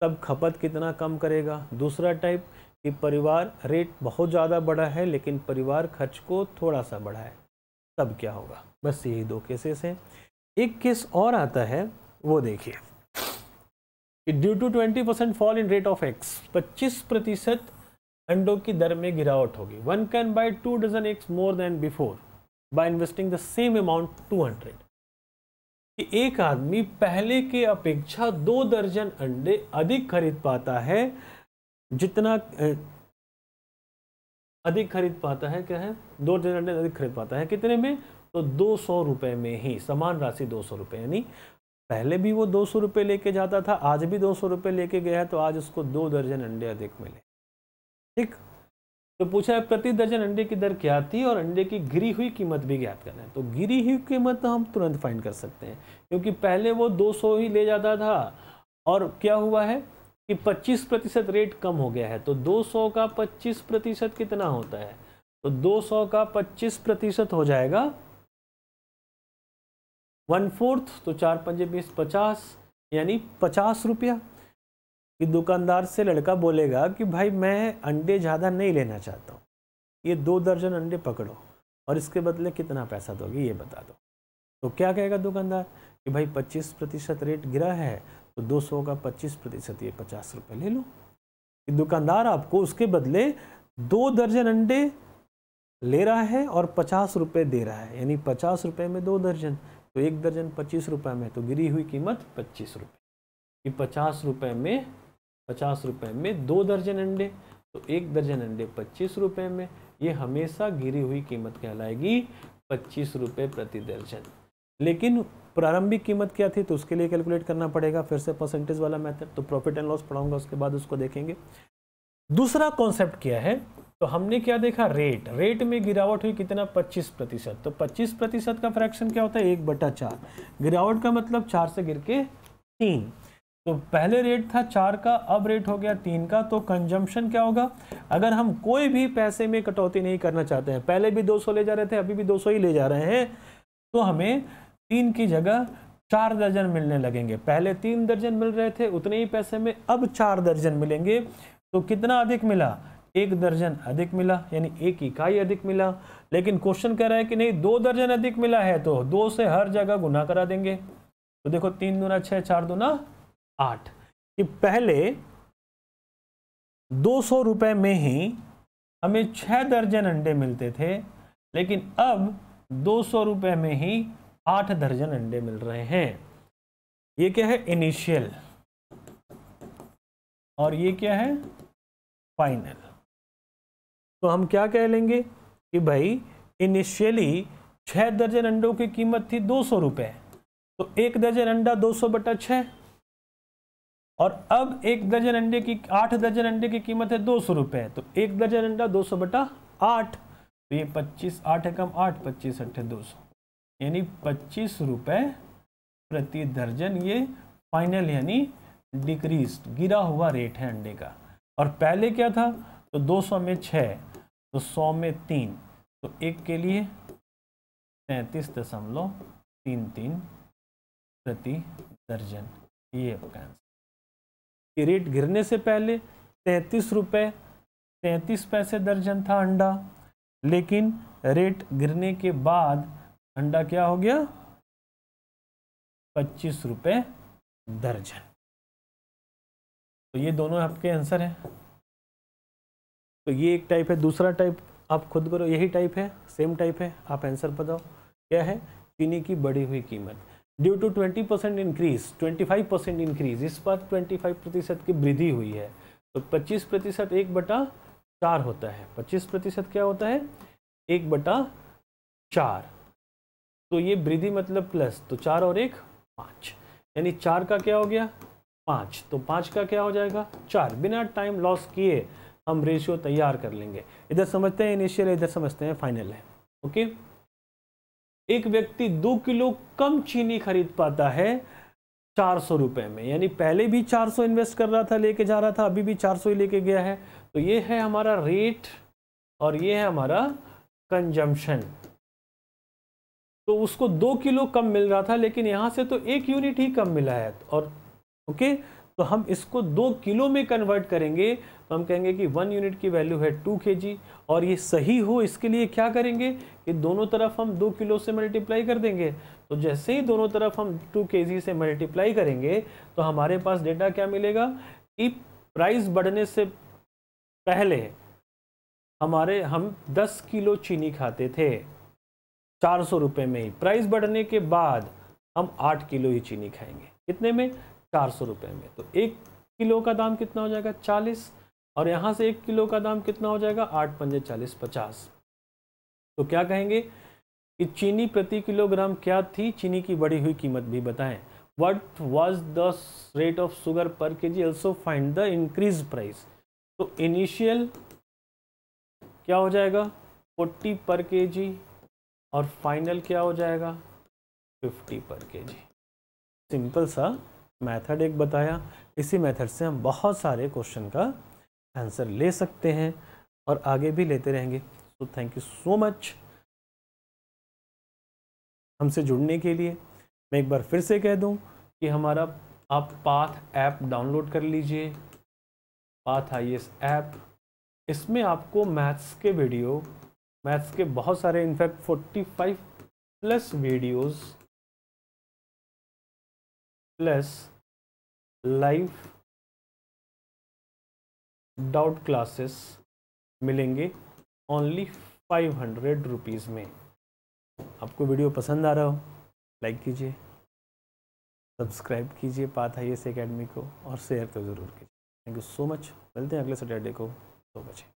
तब खपत कितना कम करेगा दूसरा टाइप कि परिवार रेट बहुत ज़्यादा बढ़ा है लेकिन परिवार खर्च को थोड़ा सा बढ़ाए तब क्या होगा बस यही दो केसेस हैं एक केस और आता है वो देखिए due to twenty percent fall in rate of X पच्चीस प्रतिशत अंडों की दर में गिरावट होगी one can buy two dozen eggs more than before by investing the same amount two hundred एक आदमी पहले के अपेक्षा दो दर्जन अंडे अधिक खरीद पाता है जितना अधिक खरीद पाता है क्या है दो दर्जन अंडे अधिक खरीद पाता है कितने में तो दो सौ रुपये में ही समान राशि दो सौ रुपये यानी पहले भी वो दो सौ रुपये लेके जाता था आज भी दो सौ रुपये लेके गया है तो आज उसको दो दर्जन अंडे अधिक मिले ठीक तो पूछा है प्रति दर्जन अंडे की दर क्या थी और अंडे की गिरी हुई कीमत भी ज्ञात करना है तो गिरी हुई कीमत तो हम तुरंत फाइंड कर सकते हैं क्योंकि पहले वो 200 ही ले जाता था और क्या हुआ है कि 25 प्रतिशत रेट कम हो गया है तो 200 का 25 प्रतिशत कितना होता है तो 200 का 25 प्रतिशत हो जाएगा वन फोर्थ तो चार पंजे बीस पचास यानी पचास रुपया कि दुकानदार से लड़का बोलेगा कि भाई मैं अंडे ज़्यादा नहीं लेना चाहता हूँ ये दो दर्जन अंडे पकड़ो और इसके बदले कितना पैसा दोगे ये बता दो तो क्या कहेगा दुकानदार कि भाई पच्चीस प्रतिशत रेट गिरा है तो दो सौ का पच्चीस प्रतिशत ये पचास रुपये ले लो कि दुकानदार आपको उसके बदले दो दर्जन अंडे ले रहा है और पचास रुपये दे रहा है यानी पचास रुपये में दो दर्जन तो एक दर्जन पच्चीस रुपये में तो गिरी हुई कीमत पच्चीस रुपये कि पचास रुपये में पचास रुपये में दो दर्जन अंडे तो एक दर्जन अंडे पच्चीस रुपये में ये हमेशा गिरी हुई कीमत कहलाएगी पच्चीस रुपये प्रति दर्जन लेकिन प्रारंभिक कीमत क्या थी तो उसके लिए कैलकुलेट करना पड़ेगा फिर से परसेंटेज वाला मेथड तो प्रॉफिट एंड लॉस पढ़ाऊंगा उसके बाद उसको देखेंगे दूसरा कॉन्सेप्ट क्या है तो हमने क्या देखा रेट रेट में गिरावट हुई कितना 25 प्रतिशत तो 25 प्रतिशत का फ्रैक्शन क्या होता है एक बटा चार गिरावट का मतलब चार से गिर के तीन तो पहले रेट था चार का अब रेट हो गया तीन का तो कंजम्पशन क्या होगा अगर हम कोई भी पैसे में कटौती नहीं करना चाहते हैं पहले भी 200 ले जा रहे थे अभी भी 200 ही ले जा रहे हैं तो हमें तीन की जगह चार दर्जन मिलने लगेंगे पहले तीन दर्जन मिल रहे थे उतने ही पैसे में अब चार दर्जन मिलेंगे तो कितना अधिक मिला एक दर्जन अधिक मिला यानी एक इकाई अधिक मिला लेकिन क्वेश्चन कह रहा है कि नहीं दो दर्जन अधिक मिला है तो दो से हर जगह गुना करा देंगे तो देखो तीन दुना छः चार दूना आठ कि पहले दो सौ रुपये में ही हमें छः दर्जन अंडे मिलते थे लेकिन अब दो सौ रुपये में ही आठ दर्जन अंडे मिल रहे हैं ये क्या है इनिशियल और ये क्या है फाइनल तो हम क्या कह लेंगे कि भाई इनिशियली छः दर्जन अंडों की कीमत थी दो सौ रुपये तो एक दर्जन अंडा दो सौ बटा छः और अब एक दर्जन अंडे की आठ दर्जन अंडे की कीमत है दो सौ रुपये तो एक दर्जन अंडा दो सौ बटा आठ तो ये पच्चीस आठ कम आठ पच्चीस अट्ठे दो सौ यानी पच्चीस रुपये प्रति दर्जन ये फाइनल यानी डिक्रीज गिरा हुआ रेट है अंडे का और पहले क्या था तो दो सौ में छः तो सौ में तीन तो एक के लिए तैंतीस दशमलव तीन तीन प्रति दर्जन ये आपका आंसर कि रेट गिरने से पहले तैंतीस रुपये तैंतीस पैसे दर्जन था अंडा लेकिन रेट गिरने के बाद अंडा क्या हो गया पच्चीस रुपये दर्जन तो ये दोनों आपके आंसर हैं तो ये एक टाइप है दूसरा टाइप आप खुद करो यही टाइप है सेम टाइप है आप आंसर बताओ क्या है चीनी की बढ़ी हुई कीमत due to 20 percent increase 25 percent increase इस बार 25 प्रतिशत की वृद्धि हुई है तो 25 प्रतिशत एक बटा चार होता है 25 प्रतिशत क्या होता है एक बटा चार तो ये वृद्धि मतलब प्लस तो चार और एक पाँच यानी चार का क्या हो गया पाँच तो पाँच का क्या हो जाएगा चार बिना टाइम लॉस किए हम रेशियो तैयार कर लेंगे इधर समझते हैं इनिशियल इधर समझते हैं फाइनल है ओके okay? एक व्यक्ति दो किलो कम चीनी खरीद पाता है चार सौ रुपये में यानी पहले भी चार सौ इन्वेस्ट कर रहा था लेके जा रहा था अभी भी चार सौ ही लेके गया है तो ये है हमारा रेट और ये है हमारा कंजम्पशन तो उसको दो किलो कम मिल रहा था लेकिन यहाँ से तो एक यूनिट ही कम मिला है और ओके तो हम इसको दो किलो में कन्वर्ट करेंगे तो हम कहेंगे कि वन यूनिट की वैल्यू है टू के और ये सही हो इसके लिए क्या करेंगे कि दोनों तरफ हम दो किलो से मल्टीप्लाई कर देंगे तो जैसे ही दोनों तरफ हम टू के से मल्टीप्लाई करेंगे तो हमारे पास डेटा क्या मिलेगा कि प्राइस बढ़ने से पहले हमारे हम 10 किलो चीनी खाते थे चार सौ रुपये में ही प्राइस बढ़ने के बाद हम आठ किलो ही चीनी खाएंगे कितने में चार सौ रुपये में तो एक किलो का दाम कितना हो जाएगा चालीस और यहाँ से एक किलो का दाम कितना हो जाएगा आठ पंजे चालीस पचास तो क्या कहेंगे कि चीनी प्रति किलोग्राम क्या थी चीनी की बढ़ी हुई कीमत भी बताएं what was the rate of sugar per K G also find the increase price तो इनिशियल क्या हो जाएगा फोर्टी पर के जी और फाइनल क्या हो जाएगा फिफ्टी पर के जी सिंपल सा मेथड एक बताया इसी मेथड से हम बहुत सारे क्वेश्चन का आंसर ले सकते हैं और आगे भी लेते रहेंगे सो तो थैंक यू सो मच हमसे जुड़ने के लिए मैं एक बार फिर से कह दूं कि हमारा आप पाथ ऐप डाउनलोड कर लीजिए पाथ आई एस ऐप इसमें आपको मैथ्स के वीडियो मैथ्स के बहुत सारे in fact 45 plus videos plus live doubt classes मिलेंगे ओनली फाइव हंड्रेड रुपीज़ में आपको वीडियो पसंद आ रहा हो लाइक कीजिए सब्सक्राइब कीजिए पाथ आई एस अकेडमी को और शेयर तो ज़रूर कीजिए थैंक यू सो मच मिलते हैं अगले सैटरडे को दो तो बजे